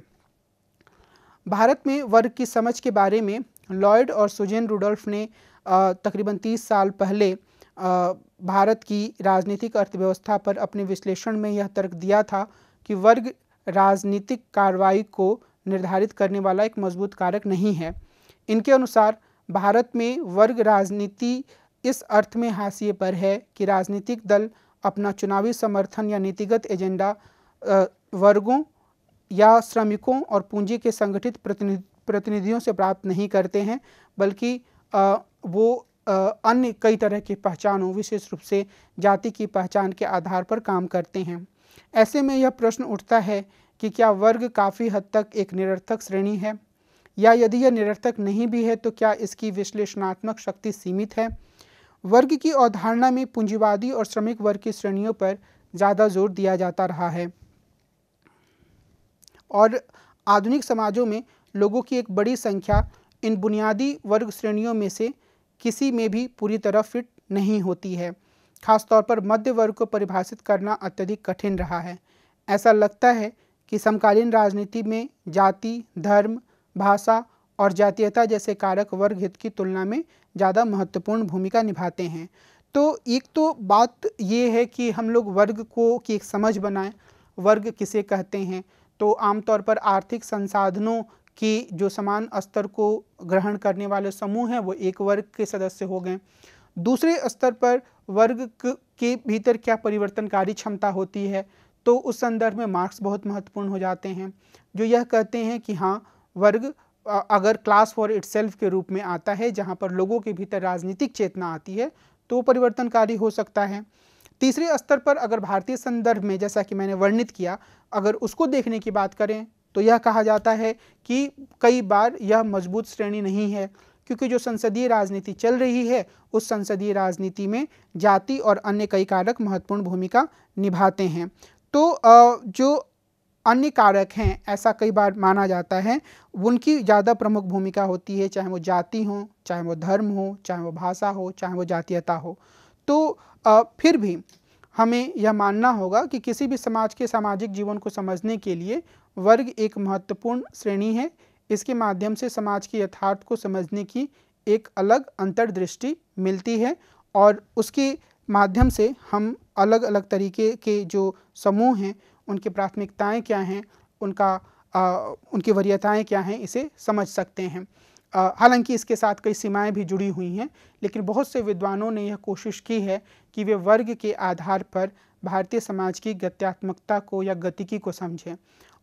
भारत में वर्ग की समझ के बारे में लॉयड और सुजेन रूडोल्फ ने तकरीबन तीस साल पहले आ, भारत की राजनीतिक अर्थव्यवस्था पर अपने विश्लेषण में यह तर्क दिया था कि वर्ग राजनीतिक कार्रवाई को निर्धारित करने वाला एक मजबूत कारक नहीं है इनके अनुसार भारत में वर्ग राजनीति इस अर्थ में हाशिए पर है कि राजनीतिक दल अपना चुनावी समर्थन या नीतिगत एजेंडा वर्गों या श्रमिकों और पूंजी के संगठित प्रतिनिधि प्रतिनिधियों से प्राप्त नहीं करते हैं बल्कि वो अन्य कई तरह की पहचानों विशेष रूप से जाति की पहचान के आधार पर काम करते हैं ऐसे में यह प्रश्न उठता है कि क्या वर्ग काफ़ी हद तक एक निरर्थक श्रेणी है या यदि यह निरर्थक नहीं भी है तो क्या इसकी विश्लेषणात्मक शक्ति सीमित है वर्ग की अवधारणा में पूंजीवादी और श्रमिक वर्ग की श्रेणियों पर ज़्यादा जोर दिया जाता रहा है और आधुनिक समाजों में लोगों की एक बड़ी संख्या इन बुनियादी वर्ग श्रेणियों में से किसी में भी पूरी तरह फिट नहीं होती है खासतौर पर मध्य वर्ग को परिभाषित करना अत्यधिक कठिन रहा है ऐसा लगता है कि समकालीन राजनीति में जाति धर्म भाषा और जातीयता जैसे कारक वर्ग हित की तुलना में ज़्यादा महत्वपूर्ण भूमिका निभाते हैं तो एक तो बात ये है कि हम लोग वर्ग को की एक समझ बनाएं वर्ग किसे कहते हैं तो आमतौर पर आर्थिक संसाधनों की जो समान स्तर को ग्रहण करने वाले समूह हैं वो एक वर्ग के सदस्य हो गए दूसरे स्तर पर वर्ग के भीतर क्या परिवर्तनकारी क्षमता होती है तो उस संदर्भ में मार्क्स बहुत महत्वपूर्ण हो जाते हैं जो यह कहते हैं कि हाँ वर्ग अगर क्लास फॉर इट्सेल्फ के रूप में आता है जहाँ पर लोगों के भीतर राजनीतिक चेतना आती है तो परिवर्तनकारी हो सकता है तीसरे स्तर पर अगर भारतीय संदर्भ में जैसा कि मैंने वर्णित किया अगर उसको देखने की बात करें तो यह कहा जाता है कि कई बार यह मजबूत श्रेणी नहीं है क्योंकि जो संसदीय राजनीति चल रही है उस संसदीय राजनीति में जाति और अन्य कई कारक महत्वपूर्ण भूमिका निभाते हैं तो जो अन्य कारक हैं ऐसा कई बार माना जाता है उनकी ज़्यादा प्रमुख भूमिका होती है चाहे वो जाति हो चाहे वो धर्म हो चाहे वो भाषा हो चाहे वो जातीयता हो तो फिर भी हमें यह मानना होगा कि किसी भी समाज के सामाजिक जीवन को समझने के लिए वर्ग एक महत्वपूर्ण श्रेणी है इसके माध्यम से समाज के यथार्थ को समझने की एक अलग अंतर्दृष्टि मिलती है और उसके माध्यम से हम अलग अलग तरीके के जो समूह हैं उनकी प्राथमिकताएं क्या हैं उनका आ, उनकी वरीयताएं क्या हैं इसे समझ सकते हैं हालांकि इसके साथ कई सीमाएं भी जुड़ी हुई हैं लेकिन बहुत से विद्वानों ने यह कोशिश की है कि वे वर्ग के आधार पर भारतीय समाज की गत्यात्मकता को या गतिकी को समझें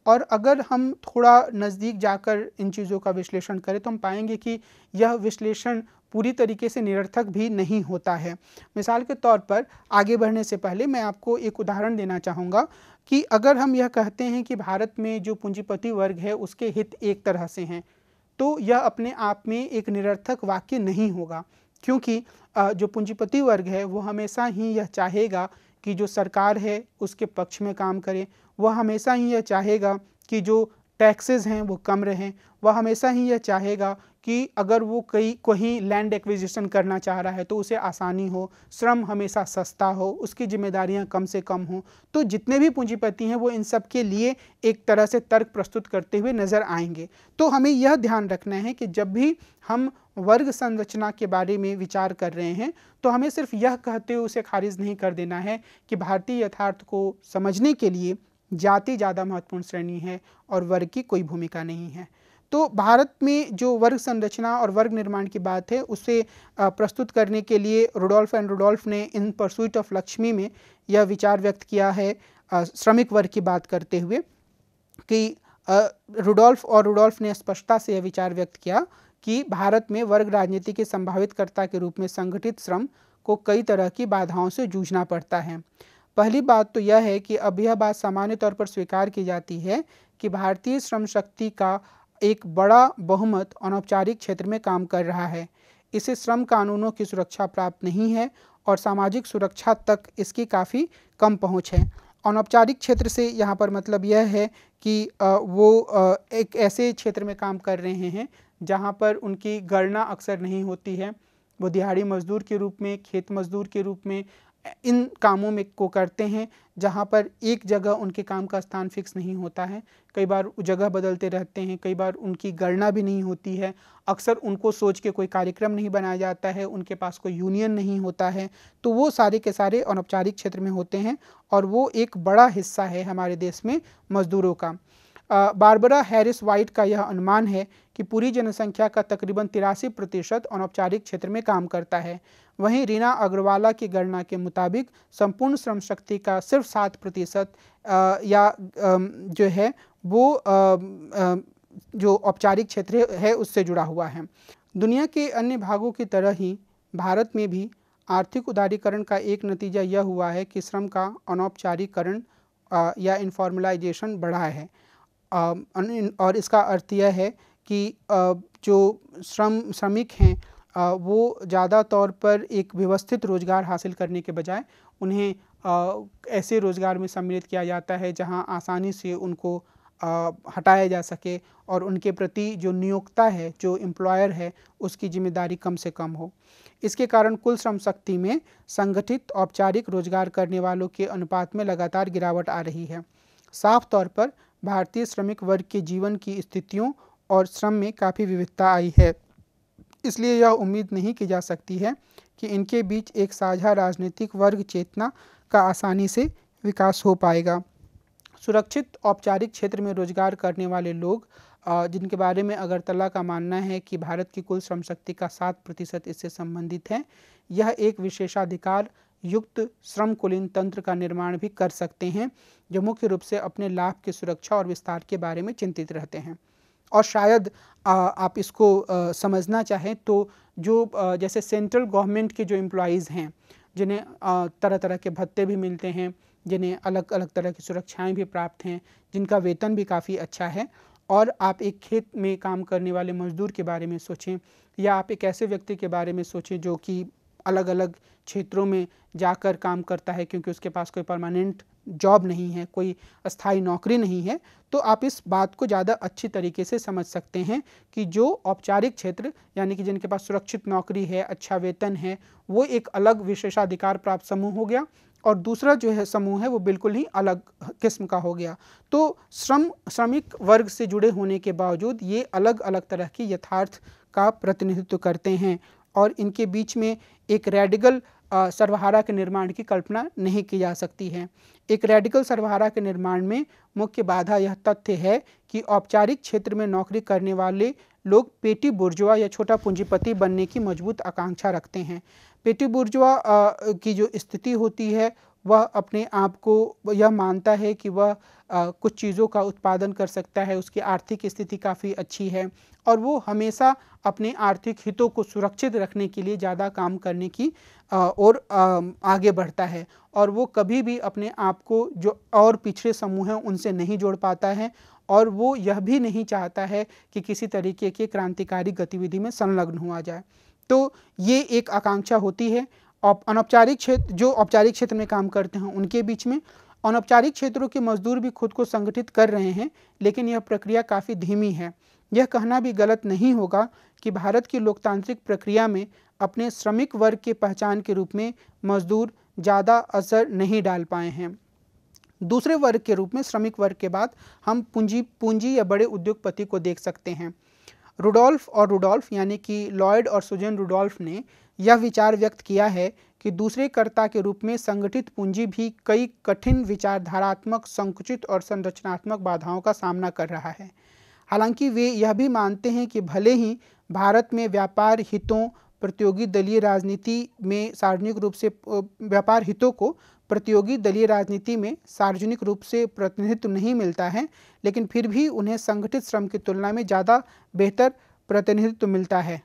और अगर हम थोड़ा नज़दीक जाकर इन चीज़ों का विश्लेषण करें तो हम पाएंगे कि यह विश्लेषण पूरी तरीके से निरर्थक भी नहीं होता है मिसाल के तौर पर आगे बढ़ने से पहले मैं आपको एक उदाहरण देना चाहूँगा कि अगर हम यह कहते हैं कि भारत में जो पूंजीपति वर्ग है उसके हित एक तरह से हैं तो यह अपने आप में एक निरर्थक वाक्य नहीं होगा क्योंकि जो पूंजीपति वर्ग है वो हमेशा ही यह चाहेगा कि जो सरकार है उसके पक्ष में काम करे वह हमेशा ही यह चाहेगा कि जो टैक्सेस हैं वो कम रहें वह हमेशा ही यह चाहेगा कि अगर वो कई कहीं लैंड एक्विजिशन करना चाह रहा है तो उसे आसानी हो श्रम हमेशा सस्ता हो उसकी जिम्मेदारियां कम से कम हो तो जितने भी पूंजीपति हैं वो इन सब के लिए एक तरह से तर्क प्रस्तुत करते हुए नज़र आएंगे तो हमें यह ध्यान रखना है कि जब भी हम वर्ग संरचना के बारे में विचार कर रहे हैं तो हमें सिर्फ यह कहते हुए उसे खारिज नहीं कर देना है कि भारतीय यथार्थ को समझने के लिए जाति ज़्यादा महत्वपूर्ण श्रेणी है और वर्ग की कोई भूमिका नहीं है तो भारत में जो वर्ग संरचना और वर्ग निर्माण की बात है उसे प्रस्तुत करने के लिए रोडोल्फ एंड रुडोल्फ ने इन परसुइट ऑफ लक्ष्मी में यह विचार व्यक्त किया है श्रमिक वर्ग की बात करते हुए कि रुडोल्फ और रुडोल्फ ने स्पष्टता से यह विचार व्यक्त किया कि भारत में वर्ग राजनीति के संभावित कर्ता के रूप में संगठित श्रम को कई तरह की बाधाओं से जूझना पड़ता है पहली बात तो यह है कि अब यह बात सामान्य तौर पर स्वीकार की जाती है कि भारतीय श्रम शक्ति का एक बड़ा बहुमत अनौपचारिक क्षेत्र में काम कर रहा है इसे श्रम कानूनों की सुरक्षा प्राप्त नहीं है और सामाजिक सुरक्षा तक इसकी काफ़ी कम पहुंच है अनौपचारिक क्षेत्र से यहाँ पर मतलब यह है कि वो एक ऐसे क्षेत्र में काम कर रहे हैं जहाँ पर उनकी गणना अक्सर नहीं होती है वो दिहाड़ी मजदूर के रूप में खेत मजदूर के रूप में इन कामों में को करते हैं जहाँ पर एक जगह उनके काम का स्थान फिक्स नहीं होता है कई बार जगह बदलते रहते हैं कई बार उनकी गणना भी नहीं होती है अक्सर उनको सोच के कोई कार्यक्रम नहीं बनाया जाता है उनके पास कोई यूनियन नहीं होता है तो वो सारे के सारे अनौपचारिक क्षेत्र में होते हैं और वो एक बड़ा हिस्सा है हमारे देश में मज़दूरों का बारबरा हैरिस वाइट का यह अनुमान है कि पूरी जनसंख्या का तकरीबन तिरासी प्रतिशत अनौपचारिक क्षेत्र में काम करता है वहीं रीना अग्रवाला की गणना के मुताबिक संपूर्ण श्रम शक्ति का सिर्फ सात प्रतिशत या जो है वो जो औपचारिक क्षेत्र है उससे जुड़ा हुआ है दुनिया के अन्य भागों की तरह ही भारत में भी आर्थिक उदारीकरण का एक नतीजा यह हुआ है कि श्रम का अनौपचारिकरण या इनफॉर्मलाइजेशन बढ़ा है और इसका अर्थ यह है कि जो श्रम श्रमिक हैं वो ज़्यादा तौर पर एक व्यवस्थित रोज़गार हासिल करने के बजाय उन्हें ऐसे रोज़गार में सम्मिलित किया जाता है जहां आसानी से उनको हटाया जा सके और उनके प्रति जो नियोक्ता है जो एम्प्लॉयर है उसकी जिम्मेदारी कम से कम हो इसके कारण कुल श्रम शक्ति में संगठित औपचारिक रोजगार करने वालों के अनुपात में लगातार गिरावट आ रही है साफ तौर पर भारतीय श्रमिक वर्ग के जीवन की स्थितियों और श्रम में काफ़ी विविधता आई है इसलिए यह उम्मीद नहीं की जा सकती है कि इनके बीच एक साझा राजनीतिक वर्ग चेतना का आसानी से विकास हो पाएगा सुरक्षित औपचारिक क्षेत्र में रोजगार करने वाले लोग जिनके बारे में अगरतला का मानना है कि भारत की कुल श्रम शक्ति का सात प्रतिशत इससे संबंधित है यह एक विशेषाधिकार युक्त श्रम कुलीन तंत्र का निर्माण भी कर सकते हैं जो मुख्य रूप से अपने लाभ की सुरक्षा और विस्तार के बारे में चिंतित रहते हैं और शायद आप इसको समझना चाहें तो जो जैसे सेंट्रल गवर्नमेंट के जो एम्प्लॉज़ हैं जिन्हें तरह तरह के भत्ते भी मिलते हैं जिन्हें अलग अलग तरह की सुरक्षाएं भी प्राप्त हैं जिनका वेतन भी काफ़ी अच्छा है और आप एक खेत में काम करने वाले मजदूर के बारे में सोचें या आप एक ऐसे व्यक्ति के बारे में सोचें जो कि अलग अलग क्षेत्रों में जाकर काम करता है क्योंकि उसके पास कोई परमानेंट जॉब नहीं है कोई अस्थाई नौकरी नहीं है तो आप इस बात को ज़्यादा अच्छी तरीके से समझ सकते हैं कि जो औपचारिक क्षेत्र यानी कि जिनके पास सुरक्षित नौकरी है अच्छा वेतन है वो एक अलग विशेषाधिकार प्राप्त समूह हो गया और दूसरा जो है समूह है वो बिल्कुल ही अलग किस्म का हो गया तो श्रम श्रमिक वर्ग से जुड़े होने के बावजूद ये अलग अलग तरह की यथार्थ का प्रतिनिधित्व करते हैं और इनके बीच में एक रेडिकल सर्वहारा के निर्माण की कल्पना नहीं की जा सकती है एक रेडिकल सर्वहारा के निर्माण में मुख्य बाधा यह तथ्य है कि औपचारिक क्षेत्र में नौकरी करने वाले लोग पेटी बुर्जुआ या छोटा पूंजीपति बनने की मजबूत आकांक्षा रखते हैं पेटी बुर्जुआ की जो स्थिति होती है वह अपने आप को यह मानता है कि वह कुछ चीज़ों का उत्पादन कर सकता है उसकी आर्थिक स्थिति काफ़ी अच्छी है और वो हमेशा अपने आर्थिक हितों को सुरक्षित रखने के लिए ज़्यादा काम करने की और आगे बढ़ता है और वो कभी भी अपने आप को जो और पिछड़े समूह हैं उनसे नहीं जोड़ पाता है और वो यह भी नहीं चाहता है कि किसी तरीके की क्रांतिकारी गतिविधि में संलग्न हुआ जाए तो ये एक आकांक्षा होती है अनौपचारिक क्षेत्र जो औपचारिक क्षेत्र में काम करते हैं उनके बीच में अनौपचारिक क्षेत्रों के मजदूर भी खुद को संगठित कर रहे हैं लेकिन यह प्रक्रिया काफ़ी धीमी है यह कहना भी गलत नहीं होगा कि भारत की लोकतांत्रिक प्रक्रिया में अपने श्रमिक वर्ग के पहचान के रूप में मजदूर ज़्यादा असर नहीं डाल पाए हैं दूसरे वर्ग के रूप में श्रमिक वर्ग के बाद हम पूंजी पूंजी या बड़े उद्योगपति को देख सकते हैं रुडोल्फ और रुडोल्फ यानी कि लॉयड और सुजन रुडोल्फ ने यह विचार व्यक्त किया है कि दूसरे कर्ता के रूप में संगठित पूंजी भी कई कठिन विचारधारात्मक संकुचित और संरचनात्मक बाधाओं का सामना कर रहा है हालांकि वे यह भी मानते हैं कि भले ही भारत में व्यापार हितों प्रतियोगी दलीय राजनीति में सार्वजनिक रूप से व्यापार हितों को प्रतियोगी दलीय राजनीति में सार्वजनिक रूप से प्रतिनिधित्व नहीं मिलता है लेकिन फिर भी उन्हें संगठित श्रम की तुलना में ज़्यादा बेहतर प्रतिनिधित्व मिलता है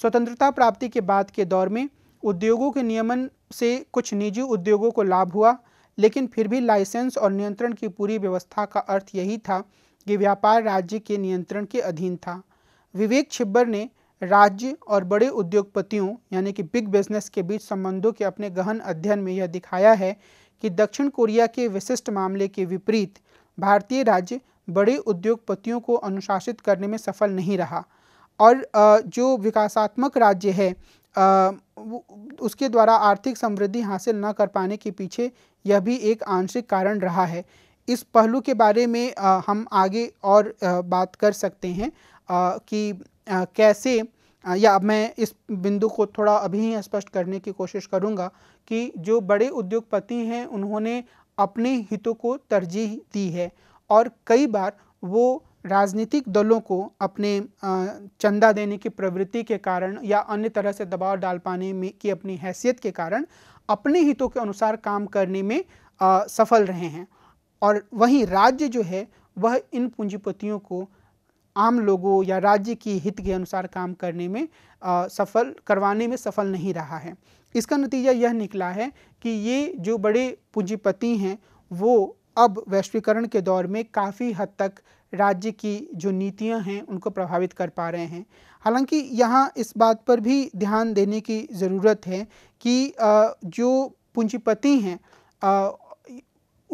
स्वतंत्रता प्राप्ति के बाद के दौर में उद्योगों के नियमन से कुछ निजी उद्योगों को लाभ हुआ लेकिन फिर भी लाइसेंस और नियंत्रण की पूरी व्यवस्था का अर्थ यही था कि व्यापार राज्य के नियंत्रण के अधीन था विवेक छिब्बर ने राज्य और बड़े उद्योगपतियों यानी कि बिग बिजनेस के बीच संबंधों के अपने गहन अध्ययन में यह दिखाया है कि दक्षिण कोरिया के विशिष्ट मामले के विपरीत भारतीय राज्य बड़े उद्योगपतियों को अनुशासित करने में सफल नहीं रहा और जो विकासात्मक राज्य है उसके द्वारा आर्थिक समृद्धि हासिल न कर पाने के पीछे यह भी एक आंशिक कारण रहा है इस पहलू के बारे में हम आगे और बात कर सकते हैं कि कैसे या मैं इस बिंदु को थोड़ा अभी ही स्पष्ट करने की कोशिश करूंगा कि जो बड़े उद्योगपति हैं उन्होंने अपने हितों को तरजीह दी है और कई बार वो राजनीतिक दलों को अपने चंदा देने की प्रवृत्ति के कारण या अन्य तरह से दबाव डाल पाने में की अपनी हैसियत के कारण अपने हितों के अनुसार काम करने में आ, सफल रहे हैं और वहीं राज्य जो है वह इन पूंजीपतियों को आम लोगों या राज्य की हित के अनुसार काम करने में आ, सफल करवाने में सफल नहीं रहा है इसका नतीजा यह निकला है कि ये जो बड़े पूंजीपति हैं वो अब वैश्वीकरण के दौर में काफ़ी हद तक राज्य की जो नीतियां हैं उनको प्रभावित कर पा रहे हैं हालांकि यहाँ इस बात पर भी ध्यान देने की ज़रूरत है कि जो पूंजीपति हैं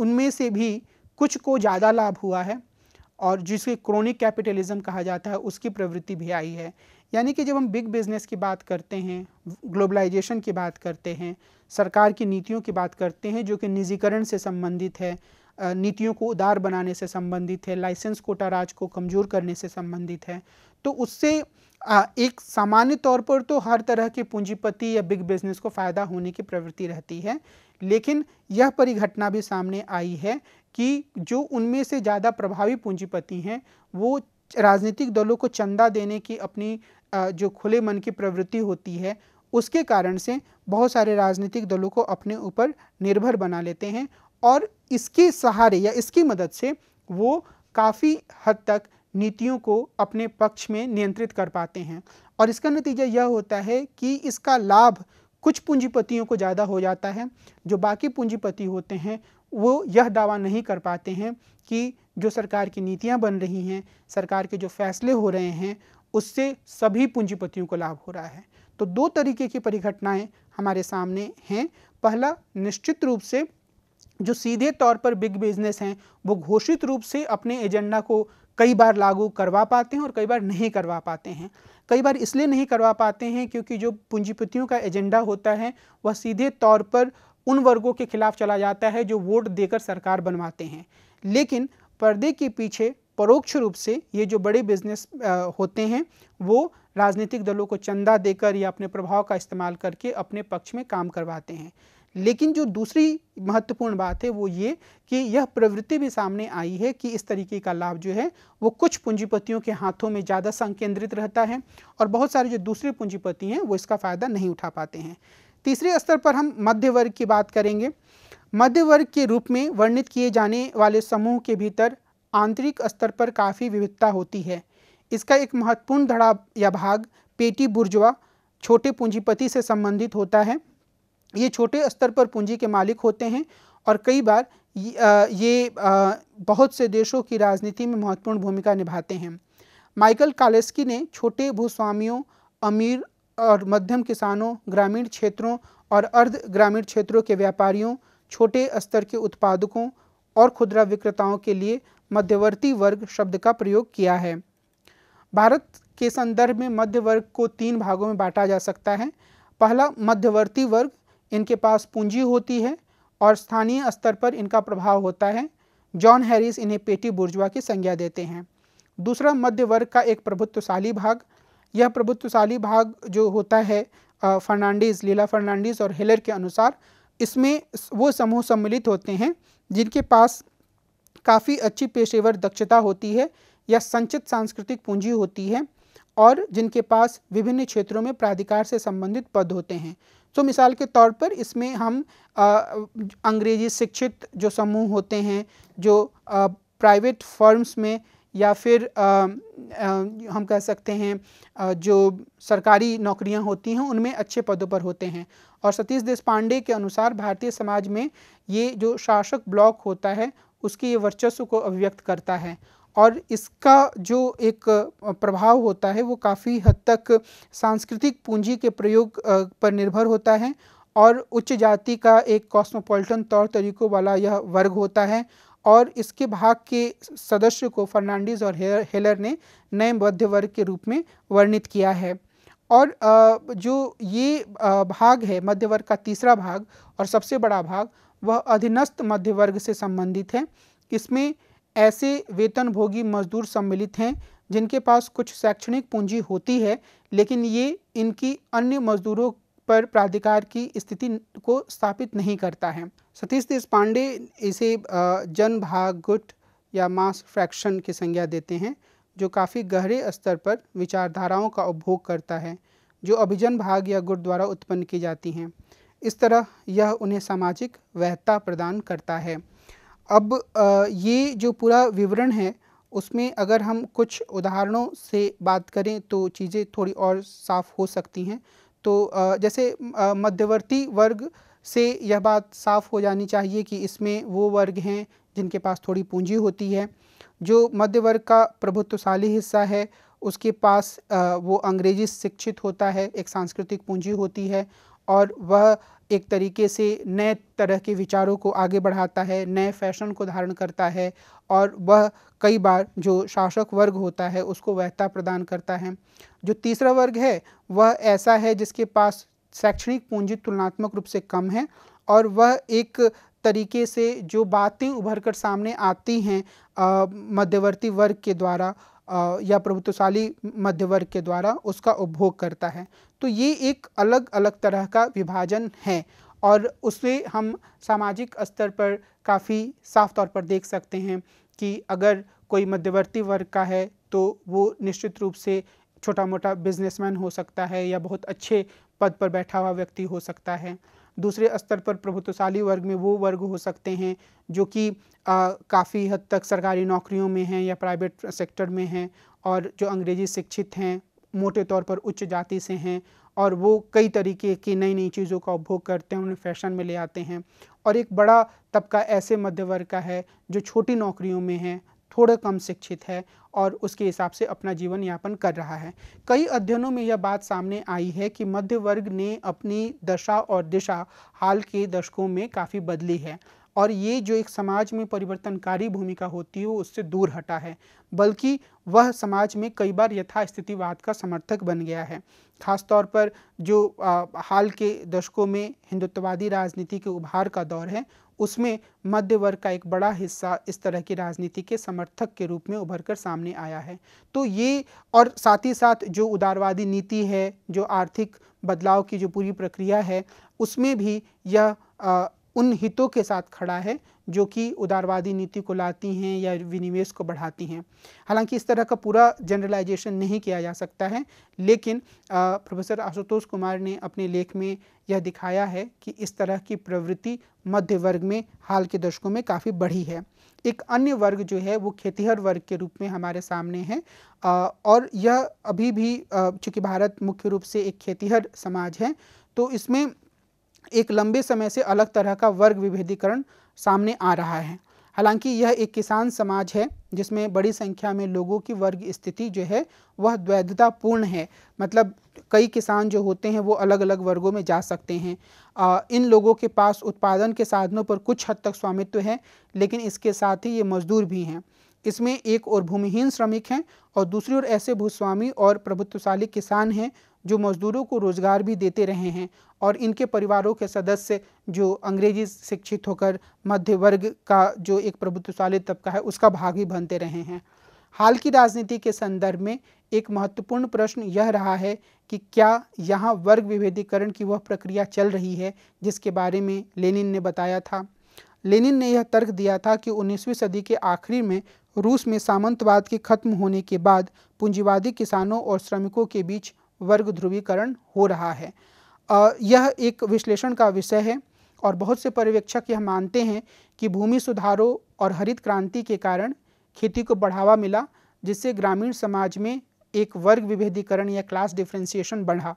उनमें से भी कुछ को ज़्यादा लाभ हुआ है और जिसे क्रोनिक कैपिटलिज्म कहा जाता है उसकी प्रवृत्ति भी आई है यानी कि जब हम बिग बिज़नेस की बात करते हैं ग्लोबलाइजेशन की बात करते हैं सरकार की नीतियों की बात करते हैं जो कि निजीकरण से संबंधित है नीतियों को उदार बनाने से संबंधित है लाइसेंस कोटा राज को कमज़ोर करने से संबंधित है तो उससे एक सामान्य तौर पर तो हर तरह के पूंजीपति या बिग बिजनेस को फ़ायदा होने की प्रवृत्ति रहती है लेकिन यह परिघटना भी सामने आई है कि जो उनमें से ज़्यादा प्रभावी पूंजीपति हैं वो राजनीतिक दलों को चंदा देने की अपनी जो खुले मन की प्रवृत्ति होती है उसके कारण से बहुत सारे राजनीतिक दलों को अपने ऊपर निर्भर बना लेते हैं और इसके सहारे या इसकी मदद से वो काफ़ी हद तक नीतियों को अपने पक्ष में नियंत्रित कर पाते हैं और इसका नतीजा यह होता है कि इसका लाभ कुछ पूंजीपतियों को ज़्यादा हो जाता है जो बाकी पूंजीपति होते हैं वो यह दावा नहीं कर पाते हैं कि जो सरकार की नीतियाँ बन रही हैं सरकार के जो फैसले हो रहे हैं उससे सभी पूंजीपतियों को लाभ हो रहा है तो दो तरीके की परिघटनाएं हमारे सामने हैं पहला निश्चित रूप से जो सीधे तौर पर बिग बिजनेस हैं वो घोषित रूप से अपने एजेंडा को कई बार लागू करवा पाते हैं और कई बार नहीं करवा पाते हैं कई बार इसलिए नहीं करवा पाते हैं क्योंकि जो पूंजीपतियों का एजेंडा होता है वह सीधे तौर पर उन वर्गों के खिलाफ चला जाता है जो वोट देकर सरकार बनवाते हैं लेकिन पर्दे के पीछे परोक्ष रूप से ये जो बड़े बिजनेस होते हैं वो राजनीतिक दलों को चंदा देकर या अपने प्रभाव का इस्तेमाल करके अपने पक्ष में काम करवाते हैं लेकिन जो दूसरी महत्वपूर्ण बात है वो ये कि यह प्रवृत्ति भी सामने आई है कि इस तरीके का लाभ जो है वो कुछ पूंजीपतियों के हाथों में ज़्यादा संकेंद्रित रहता है और बहुत सारे जो दूसरे पूंजीपति हैं वो इसका फ़ायदा नहीं उठा पाते हैं तीसरे स्तर पर हम मध्य वर्ग की बात करेंगे मध्य वर्ग के रूप में वर्णित किए जाने वाले समूह के भीतर आंतरिक स्तर पर काफ़ी विविधता होती है इसका एक महत्वपूर्ण धड़ा या भाग पेटी बुर्जवा छोटे पूंजीपति से संबंधित होता है ये छोटे स्तर पर पूंजी के मालिक होते हैं और कई बार ये बहुत से देशों की राजनीति में महत्वपूर्ण भूमिका निभाते हैं माइकल कालेस्की ने छोटे भूस्वामियों अमीर और मध्यम किसानों ग्रामीण क्षेत्रों और अर्ध ग्रामीण क्षेत्रों के व्यापारियों छोटे स्तर के उत्पादकों और खुदरा विक्रेताओं के लिए मध्यवर्ती वर्ग शब्द का प्रयोग किया है भारत के संदर्भ में मध्य वर्ग को तीन भागों में बांटा जा सकता है पहला मध्यवर्ती वर्ग इनके पास पूंजी होती है और स्थानीय स्तर पर इनका प्रभाव होता है जॉन हैरिस इन्हें पेटी बुर्जुआ की संज्ञा देते हैं दूसरा मध्य वर्ग का एक प्रभुत्वशाली भाग यह प्रभुत्वशाली भाग जो होता है फर्नांडिस लीला फर्नांडिस और हिलर के अनुसार इसमें वो समूह सम्मिलित होते हैं जिनके पास काफ़ी अच्छी पेशेवर दक्षता होती है या संचित सांस्कृतिक पूंजी होती है और जिनके पास विभिन्न क्षेत्रों में प्राधिकार से संबंधित पद होते हैं तो मिसाल के तौर पर इसमें हम अंग्रेजी शिक्षित जो समूह होते हैं जो प्राइवेट फर्म्स में या फिर आ, आ, हम कह सकते हैं आ, जो सरकारी नौकरियां होती हैं उनमें अच्छे पदों पर होते हैं और सतीश देश पांडे के अनुसार भारतीय समाज में ये जो शासक ब्लॉक होता है उसके ये वर्चस्व को अभिव्यक्त करता है और इसका जो एक प्रभाव होता है वो काफ़ी हद तक सांस्कृतिक पूंजी के प्रयोग पर निर्भर होता है और उच्च जाति का एक कॉस्मोपॉलिटन तौर तरीकों वाला यह वर्ग होता है और इसके भाग के सदस्य को फर्नांडिस और हेलर ने नए मध्य वर्ग के रूप में वर्णित किया है और जो ये भाग है मध्य वर्ग का तीसरा भाग और सबसे बड़ा भाग वह अधीनस्थ मध्य वर्ग से संबंधित है इसमें ऐसे वेतनभोगी मजदूर सम्मिलित हैं जिनके पास कुछ शैक्षणिक पूंजी होती है लेकिन ये इनकी अन्य मजदूरों पर प्राधिकार की स्थिति को स्थापित नहीं करता है सतीश देश पांडे इसे जन भाग गुट या मास फ्रैक्शन की संज्ञा देते हैं जो काफ़ी गहरे स्तर पर विचारधाराओं का उपभोग करता है जो अभिजन भाग या गुट द्वारा उत्पन्न की जाती हैं इस तरह यह उन्हें सामाजिक वहता प्रदान करता है अब ये जो पूरा विवरण है उसमें अगर हम कुछ उदाहरणों से बात करें तो चीज़ें थोड़ी और साफ हो सकती हैं तो जैसे मध्यवर्ती वर्ग से यह बात साफ हो जानी चाहिए कि इसमें वो वर्ग हैं जिनके पास थोड़ी पूंजी होती है जो मध्य वर्ग का प्रभुत्वशाली हिस्सा है उसके पास वो अंग्रेजी शिक्षित होता है एक सांस्कृतिक पूंजी होती है और वह एक तरीके से नए तरह के विचारों को आगे बढ़ाता है नए फैशन को धारण करता है और वह कई बार जो शासक वर्ग होता है उसको वहता प्रदान करता है जो तीसरा वर्ग है वह ऐसा है जिसके पास शैक्षणिक पूंजी तुलनात्मक रूप से कम है और वह एक तरीके से जो बातें उभर कर सामने आती हैं मध्यवर्ती वर्ग के द्वारा या प्रभुत्वशाली मध्य वर्ग के द्वारा उसका उपभोग करता है तो ये एक अलग अलग तरह का विभाजन है और उसे हम सामाजिक स्तर पर काफ़ी साफ तौर पर देख सकते हैं कि अगर कोई मध्यवर्ती वर्ग का है तो वो निश्चित रूप से छोटा मोटा बिजनेसमैन हो सकता है या बहुत अच्छे पद पर बैठा हुआ व्यक्ति हो सकता है दूसरे स्तर पर प्रभुत्वशाली वर्ग में वो वर्ग हो सकते हैं जो कि काफ़ी हद तक सरकारी नौकरियों में हैं या प्राइवेट सेक्टर में हैं और जो अंग्रेजी शिक्षित हैं मोटे तौर पर उच्च जाति से हैं और वो कई तरीके की नई नई चीज़ों का उपभोग करते हैं उन्हें फैशन में ले आते हैं और एक बड़ा तबका ऐसे मध्य वर्ग का है जो छोटी नौकरियों में है थोड़े कम शिक्षित है और उसके हिसाब से अपना जीवन यापन कर रहा है कई अध्ययनों में यह बात सामने आई है कि मध्य वर्ग ने अपनी दशा और दिशा हाल के दशकों में काफ़ी बदली है और ये जो एक समाज में परिवर्तनकारी भूमिका होती है हो, उससे दूर हटा है बल्कि वह समाज में कई बार यथास्थितिवाद का समर्थक बन गया है खासतौर पर जो आ, हाल के दशकों में हिंदुत्ववादी राजनीति के उभार का दौर है उसमें मध्य वर्ग का एक बड़ा हिस्सा इस तरह की राजनीति के समर्थक के रूप में उभर कर सामने आया है तो ये और साथ ही साथ जो उदारवादी नीति है जो आर्थिक बदलाव की जो पूरी प्रक्रिया है उसमें भी यह उन हितों के साथ खड़ा है जो कि उदारवादी नीति को लाती हैं या विनिवेश को बढ़ाती हैं हालांकि इस तरह का पूरा जनरलाइजेशन नहीं किया जा सकता है लेकिन प्रोफेसर आशुतोष कुमार ने अपने लेख में यह दिखाया है कि इस तरह की प्रवृत्ति मध्य वर्ग में हाल के दशकों में काफ़ी बढ़ी है एक अन्य वर्ग जो है वो खेतीहर वर्ग के रूप में हमारे सामने है और यह अभी भी चूँकि भारत मुख्य रूप से एक खेतीहर समाज है तो इसमें एक लंबे समय से अलग तरह का वर्ग विभेदीकरण सामने आ रहा है हालांकि यह एक किसान समाज है जिसमें बड़ी संख्या में लोगों की वर्ग स्थिति जो है वह द्वैधतापूर्ण है मतलब कई किसान जो होते हैं वो अलग अलग वर्गों में जा सकते हैं आ, इन लोगों के पास उत्पादन के साधनों पर कुछ हद तक स्वामित्व है लेकिन इसके साथ ही ये मजदूर भी हैं इसमें एक और भूमिहीन श्रमिक हैं और दूसरी ओर ऐसे भूस्वामी और प्रभुत्वशाली किसान हैं जो मज़दूरों को रोज़गार भी देते रहे हैं और इनके परिवारों के सदस्य जो अंग्रेजी शिक्षित होकर मध्य वर्ग का जो एक प्रभुत्वशाली तबका है उसका भाग ही बनते रहे हैं हाल की राजनीति के संदर्भ में एक महत्वपूर्ण प्रश्न यह रहा है कि क्या यहाँ वर्ग विभेदीकरण की वह प्रक्रिया चल रही है जिसके बारे में लेनिन ने बताया था लेनिन ने यह तर्क दिया था कि 19वीं सदी के आखिरी में रूस में सामंतवाद के खत्म होने के बाद पूंजीवादी किसानों और श्रमिकों के बीच वर्ग ध्रुवीकरण हो रहा है यह एक विश्लेषण का विषय है और बहुत से पर्यवेक्षक यह मानते हैं कि भूमि सुधारों और हरित क्रांति के कारण खेती को बढ़ावा मिला जिससे ग्रामीण समाज में एक वर्ग विभेदीकरण या क्लास डिफ्रेंसिएशन बढ़ा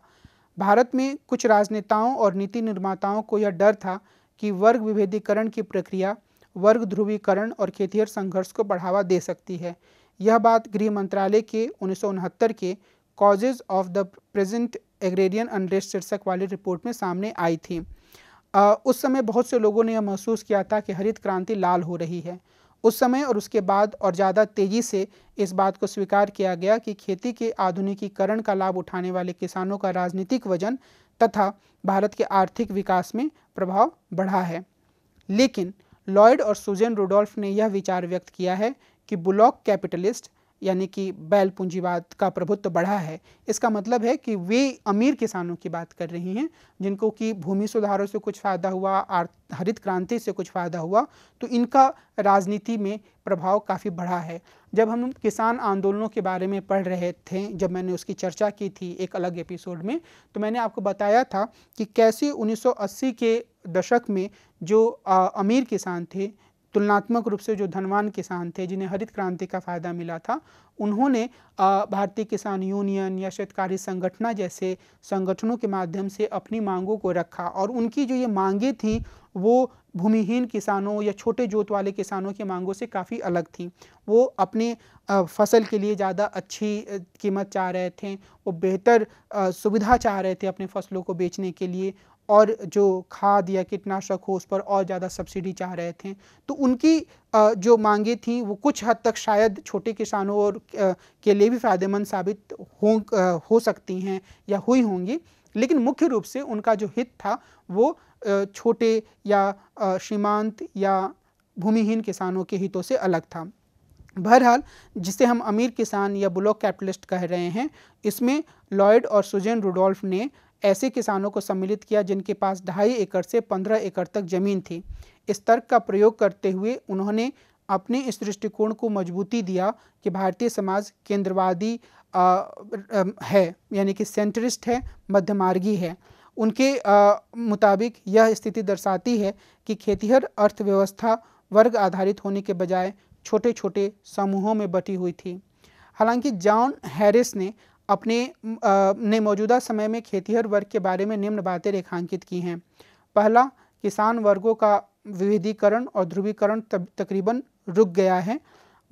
भारत में कुछ राजनेताओं और नीति निर्माताओं को यह डर था कि वर्ग विभेदीकरण की प्रक्रिया वर्ग ध्रुवीकरण और खेतीहर संघर्ष को बढ़ावा दे सकती है यह बात गृह मंत्रालय के उन्नीस के causes of the present agrarian unrest शीर्षक वाली रिपोर्ट में सामने आई थी आ, उस समय बहुत से लोगों ने यह महसूस किया था कि हरित क्रांति लाल हो रही है उस समय और उसके बाद और ज़्यादा तेज़ी से इस बात को स्वीकार किया गया कि खेती के आधुनिकीकरण का लाभ उठाने वाले किसानों का राजनीतिक वजन तथा भारत के आर्थिक विकास में प्रभाव बढ़ा है लेकिन लॉयड और सुजेन रूडोल्फ ने यह विचार व्यक्त किया है कि ब्लॉक कैपिटलिस्ट यानी कि बैल पूंजीवाद का प्रभुत्व बढ़ा है इसका मतलब है कि वे अमीर किसानों की बात कर रही हैं जिनको कि भूमि सुधारों से कुछ फ़ायदा हुआ हरित क्रांति से कुछ फ़ायदा हुआ तो इनका राजनीति में प्रभाव काफ़ी बढ़ा है जब हम किसान आंदोलनों के बारे में पढ़ रहे थे जब मैंने उसकी चर्चा की थी एक अलग एपिसोड में तो मैंने आपको बताया था कि कैसे 1980 के दशक में जो आ, अमीर किसान थे तुलनात्मक रूप से जो धनवान किसान थे जिन्हें हरित क्रांति का फ़ायदा मिला था उन्होंने भारतीय किसान यूनियन या शेतकारी संगठना जैसे संगठनों के माध्यम से अपनी मांगों को रखा और उनकी जो ये मांगें थी वो भूमिहीन किसानों या छोटे जोत वाले किसानों की मांगों से काफ़ी अलग थी वो अपने फसल के लिए ज़्यादा अच्छी कीमत चाह रहे थे वो बेहतर सुविधा चाह रहे थे अपने फसलों को बेचने के लिए और जो खाद या कीटनाशक हो उस पर और ज़्यादा सब्सिडी चाह रहे थे तो उनकी जो मांगे थी वो कुछ हद तक शायद छोटे किसानों और के लिए भी फ़ायदेमंद साबित हो हो सकती हैं या हुई होंगी लेकिन मुख्य रूप से उनका जो हित था वो छोटे या सीमांत या भूमिहीन किसानों के हितों से अलग था बहरहाल जिसे हम अमीर किसान या ब्लॉक कैपिटलिस्ट कह रहे हैं इसमें लॉयड और सुजेन रुडोल्फ ने ऐसे किसानों को सम्मिलित किया जिनके पास ढाई एकड़ से पंद्रह एकड़ तक जमीन थी इस तर्क का प्रयोग करते हुए उन्होंने अपने इस दृष्टिकोण को मजबूती दिया कि भारतीय समाज केंद्रवादी है यानी कि सेंट्रिस्ट है मध्यमार्गी है उनके आ, मुताबिक यह स्थिति दर्शाती है कि खेतीहर अर्थव्यवस्था वर्ग आधारित होने के बजाय छोटे छोटे समूहों में बटी हुई थी हालांकि जॉन हैरिस ने अपने ने मौजूदा समय में खेतीहर वर्ग के बारे में निम्न बातें रेखांकित की हैं पहला किसान वर्गों का विविधीकरण और ध्रुवीकरण तकरीबन रुक गया है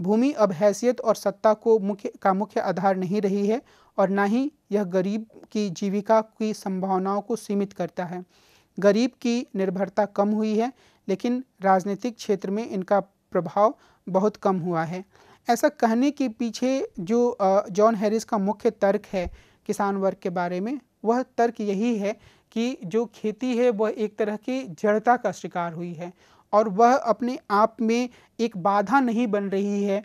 भूमि अब हैसियत और सत्ता को मुख्य का मुख्य आधार नहीं रही है और ना ही यह गरीब की जीविका की संभावनाओं को सीमित करता है गरीब की निर्भरता कम हुई है लेकिन राजनीतिक क्षेत्र में इनका प्रभाव बहुत कम हुआ है ऐसा कहने के पीछे जो जॉन हैरिस का मुख्य तर्क है किसान वर्ग के बारे में वह तर्क यही है कि जो खेती है वह एक तरह की जड़ता का शिकार हुई है और वह अपने आप में एक बाधा नहीं बन रही है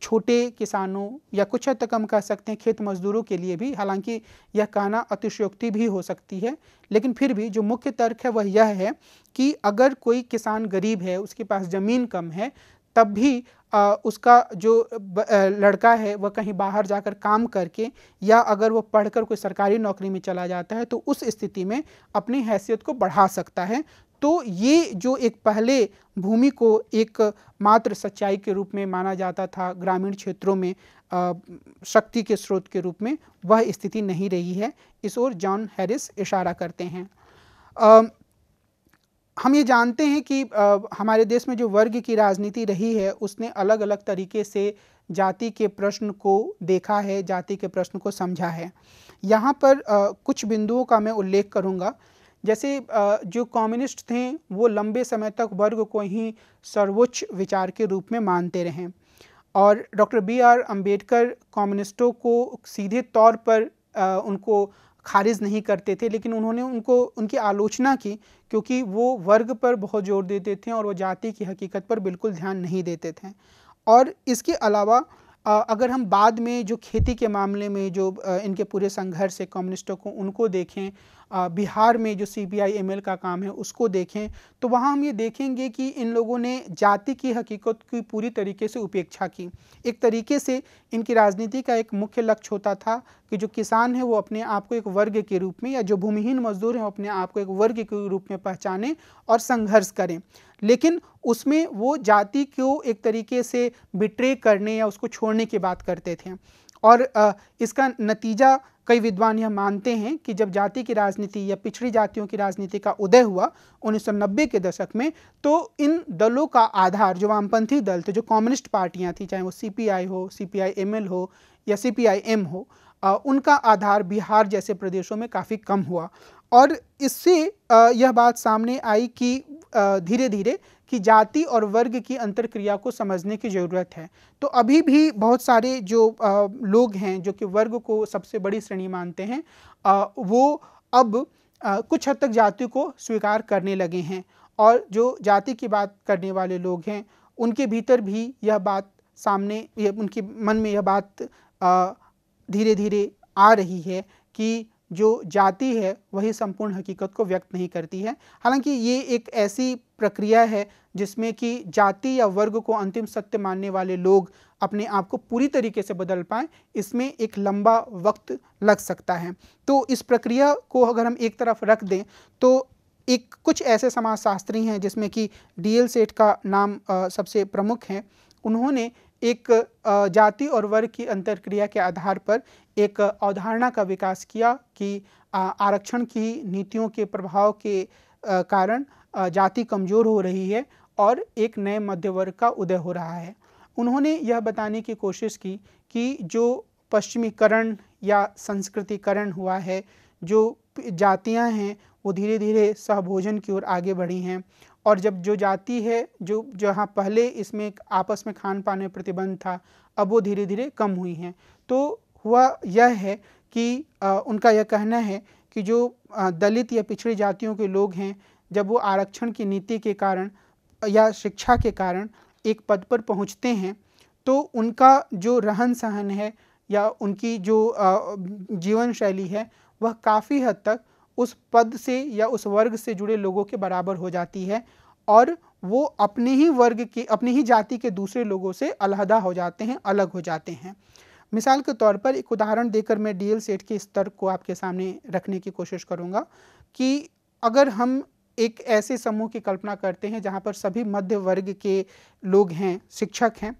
छोटे किसानों या कुछ हद तक हम कह सकते हैं खेत मजदूरों के लिए भी हालांकि यह कहना अतिशयोक्ति भी हो सकती है लेकिन फिर भी जो मुख्य तर्क है वह यह है कि अगर कोई किसान गरीब है उसके पास ज़मीन कम है तब भी उसका जो लड़का है वह कहीं बाहर जाकर काम करके या अगर वह पढ़कर कोई सरकारी नौकरी में चला जाता है तो उस स्थिति में अपनी हैसियत को बढ़ा सकता है तो ये जो एक पहले भूमि को एक मात्र सच्चाई के रूप में माना जाता था ग्रामीण क्षेत्रों में शक्ति के स्रोत के रूप में वह स्थिति नहीं रही है इस ओर जॉन हैरिस इशारा करते हैं हम ये जानते हैं कि आ, हमारे देश में जो वर्ग की राजनीति रही है उसने अलग अलग तरीके से जाति के प्रश्न को देखा है जाति के प्रश्न को समझा है यहाँ पर आ, कुछ बिंदुओं का मैं उल्लेख करूँगा जैसे आ, जो कम्युनिस्ट थे वो लंबे समय तक वर्ग को ही सर्वोच्च विचार के रूप में मानते रहे और डॉक्टर बी आर अम्बेडकर कम्युनिस्टों को सीधे तौर पर आ, उनको खारिज नहीं करते थे लेकिन उन्होंने उनको उनकी आलोचना की क्योंकि वो वर्ग पर बहुत जोर देते थे और वो जाति की हकीकत पर बिल्कुल ध्यान नहीं देते थे और इसके अलावा अगर हम बाद में जो खेती के मामले में जो इनके पूरे संघर्ष है कम्युनिस्टों को उनको देखें बिहार में जो C P I M L का काम है उसको देखें तो वहाँ हम ये देखेंगे कि इन लोगों ने जाति की हकीकत की पूरी तरीके से उपेक्षा की एक तरीके से इनकी राजनीति का एक मुख्य लक्ष्य होता था कि जो किसान है वो अपने आप को एक वर्ग के रूप में या जो भूमिहीन मजदूर हैं अपने आप को एक वर्ग के रूप में पहचाने और संघर्ष करें लेकिन उसमें वो जाति को एक तरीके से बिट्रे करने या उसको छोड़ने की बात करते थे और इसका नतीजा कई विद्वान यह मानते हैं कि जब जाति की राजनीति या पिछड़ी जातियों की राजनीति का उदय हुआ 1990 के दशक में तो इन दलों का आधार जो वामपंथी दल थे जो कम्युनिस्ट पार्टियां थी चाहे वो सीपीआई हो एल हो या सीपीआईएम हो आ, उनका आधार बिहार जैसे प्रदेशों में काफ़ी कम हुआ और इससे यह बात सामने आई कि धीरे धीरे कि जाति और वर्ग की अंतरक्रिया को समझने की ज़रूरत है तो अभी भी बहुत सारे जो लोग हैं जो कि वर्ग को सबसे बड़ी श्रेणी मानते हैं वो अब कुछ हद तक जाति को स्वीकार करने लगे हैं और जो जाति की बात करने वाले लोग हैं उनके भीतर भी यह बात सामने यह उनके मन में यह बात धीरे धीरे आ रही है कि जो जाति है वही संपूर्ण हकीकत को व्यक्त नहीं करती है हालांकि ये एक ऐसी प्रक्रिया है जिसमें कि जाति या वर्ग को अंतिम सत्य मानने वाले लोग अपने आप को पूरी तरीके से बदल पाएँ इसमें एक लंबा वक्त लग सकता है तो इस प्रक्रिया को अगर हम एक तरफ रख दें तो एक कुछ ऐसे समाजशास्त्री हैं जिसमें कि डी एल सेठ का नाम आ, सबसे प्रमुख है उन्होंने एक जाति और वर्ग की क्रिया के आधार पर एक अवधारणा का विकास किया कि आरक्षण की नीतियों के प्रभाव के कारण जाति कमज़ोर हो रही है और एक नए मध्य वर्ग का उदय हो रहा है उन्होंने यह बताने की कोशिश की कि जो पश्चिमीकरण या संस्कृतिकरण हुआ है जो जातियां हैं वो धीरे धीरे सहभोजन की ओर आगे बढ़ी हैं और जब जो जाति है जो जहाँ पहले इसमें आपस में खान पान में प्रतिबंध था अब वो धीरे धीरे कम हुई हैं तो हुआ यह है कि आ, उनका यह कहना है कि जो आ, दलित या पिछड़ी जातियों के लोग हैं जब वो आरक्षण की नीति के कारण या शिक्षा के कारण एक पद पर पहुँचते हैं तो उनका जो रहन सहन है या उनकी जो जीवन शैली है वह काफ़ी हद तक उस पद से या उस वर्ग से जुड़े लोगों के बराबर हो जाती है और वो अपने ही वर्ग के अपनी ही जाति के दूसरे लोगों से अलहदा हो जाते हैं अलग हो जाते हैं मिसाल के तौर पर एक उदाहरण देकर मैं डीएल सेठ के स्तर को आपके सामने रखने की कोशिश करूँगा कि अगर हम एक ऐसे समूह की कल्पना करते हैं जहाँ पर सभी मध्य वर्ग के लोग हैं शिक्षक हैं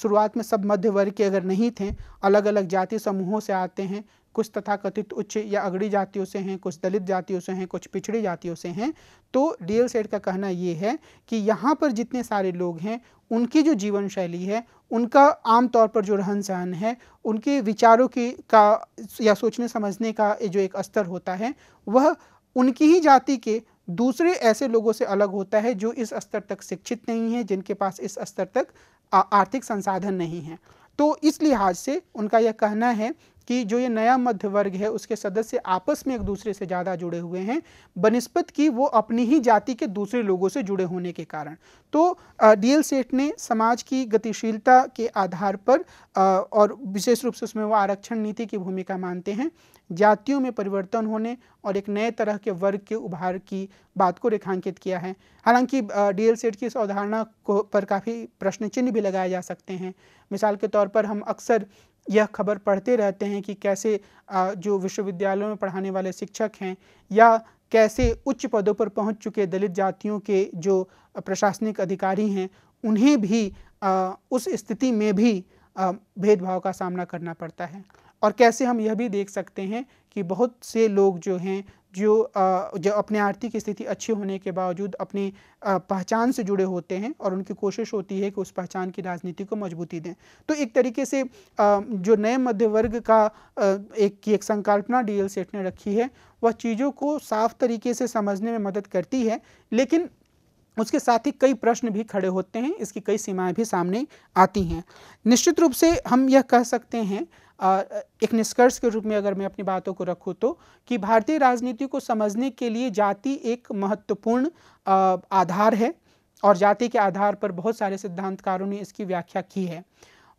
शुरुआत में सब मध्य वर्ग के अगर नहीं थे अलग अलग जाति समूहों से आते हैं कुछ तथाकथित उच्च या अगड़ी जातियों से हैं कुछ दलित जातियों से हैं कुछ पिछड़ी जातियों से हैं तो डी एल सेठ का कहना ये है कि यहाँ पर जितने सारे लोग हैं उनकी जो जीवन शैली है उनका आम तौर पर जो रहन सहन है उनके विचारों की का या सोचने समझने का जो एक स्तर होता है वह उनकी ही जाति के दूसरे ऐसे लोगों से अलग होता है जो इस स्तर तक शिक्षित नहीं है जिनके पास इस स्तर तक आर्थिक संसाधन नहीं है तो इस लिहाज से उनका यह कहना है कि जो ये नया मध्य वर्ग है उसके सदस्य आपस में एक दूसरे से ज़्यादा जुड़े हुए हैं बनस्पत की वो अपनी ही जाति के दूसरे लोगों से जुड़े होने के कारण तो डी एल सेठ ने समाज की गतिशीलता के आधार पर आ, और विशेष रूप से उसमें वो आरक्षण नीति की भूमिका मानते हैं जातियों में परिवर्तन होने और एक नए तरह के वर्ग के उभार की बात को रेखांकित किया है हालांकि डी एल सेठ की इस अवधारणा को पर काफ़ी प्रश्न चिन्ह भी लगाए जा सकते हैं मिसाल के तौर पर हम अक्सर यह खबर पढ़ते रहते हैं कि कैसे जो विश्वविद्यालयों में पढ़ाने वाले शिक्षक हैं या कैसे उच्च पदों पर पहुंच चुके दलित जातियों के जो प्रशासनिक अधिकारी हैं उन्हें भी उस स्थिति में भी भेदभाव का सामना करना पड़ता है और कैसे हम यह भी देख सकते हैं कि बहुत से लोग जो हैं जो जो अपने आर्थिक स्थिति अच्छी होने के बावजूद अपनी पहचान से जुड़े होते हैं और उनकी कोशिश होती है कि उस पहचान की राजनीति को मजबूती दें तो एक तरीके से जो नए मध्य वर्ग का एक की एक संकल्पना डीएल सेठ ने रखी है वह चीज़ों को साफ तरीके से समझने में मदद करती है लेकिन उसके साथ ही कई प्रश्न भी खड़े होते हैं इसकी कई सीमाएं भी सामने आती हैं निश्चित रूप से हम यह कह सकते हैं एक निष्कर्ष के रूप में अगर मैं अपनी बातों को रखूँ तो कि भारतीय राजनीति को समझने के लिए जाति एक महत्वपूर्ण आधार है और जाति के आधार पर बहुत सारे सिद्धांतकारों ने इसकी व्याख्या की है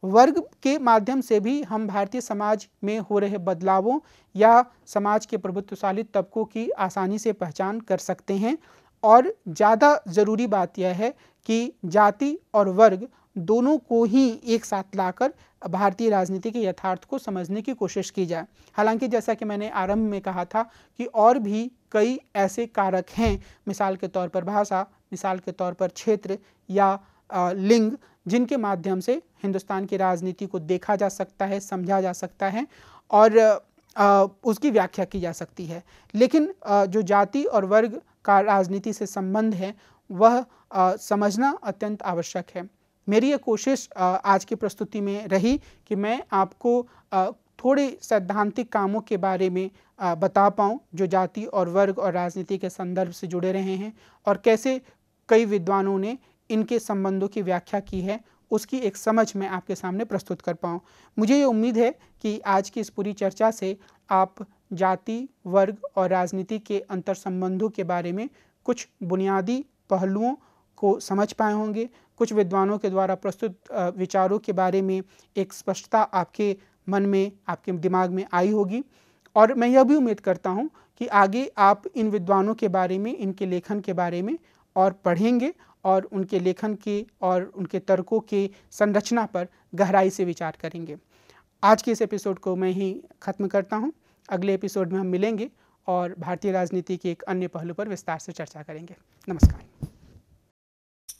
वर्ग के माध्यम से भी हम भारतीय समाज में हो रहे बदलावों या समाज के प्रभुत्वशाली तबकों की आसानी से पहचान कर सकते हैं और ज़्यादा ज़रूरी बात यह है कि जाति और वर्ग दोनों को ही एक साथ लाकर भारतीय राजनीति के यथार्थ को समझने की कोशिश की जाए हालांकि जैसा कि मैंने आरंभ में कहा था कि और भी कई ऐसे कारक हैं मिसाल के तौर पर भाषा मिसाल के तौर पर क्षेत्र या लिंग जिनके माध्यम से हिंदुस्तान की राजनीति को देखा जा सकता है समझा जा सकता है और उसकी व्याख्या की जा सकती है लेकिन जो जाति और वर्ग का राजनीति से संबंध है वह समझना अत्यंत आवश्यक है मेरी ये कोशिश आज की प्रस्तुति में रही कि मैं आपको थोड़े सैद्धांतिक कामों के बारे में बता पाऊँ जो जाति और वर्ग और राजनीति के संदर्भ से जुड़े रहे हैं और कैसे कई विद्वानों ने इनके संबंधों की व्याख्या की है उसकी एक समझ मैं आपके सामने प्रस्तुत कर पाऊँ मुझे ये उम्मीद है कि आज की इस पूरी चर्चा से आप जाति वर्ग और राजनीति के अंतर संबंधों के बारे में कुछ बुनियादी पहलुओं को समझ पाए होंगे कुछ विद्वानों के द्वारा प्रस्तुत विचारों के बारे में एक स्पष्टता आपके मन में आपके दिमाग में आई होगी और मैं यह भी उम्मीद करता हूँ कि आगे आप इन विद्वानों के बारे में इनके लेखन के बारे में और पढ़ेंगे और उनके लेखन के और उनके तर्कों के संरचना पर गहराई से विचार करेंगे आज के इस एपिसोड को मैं ही ख़त्म करता हूँ अगले एपिसोड में हम मिलेंगे और भारतीय राजनीति के एक अन्य पहलू पर विस्तार से चर्चा करेंगे नमस्कार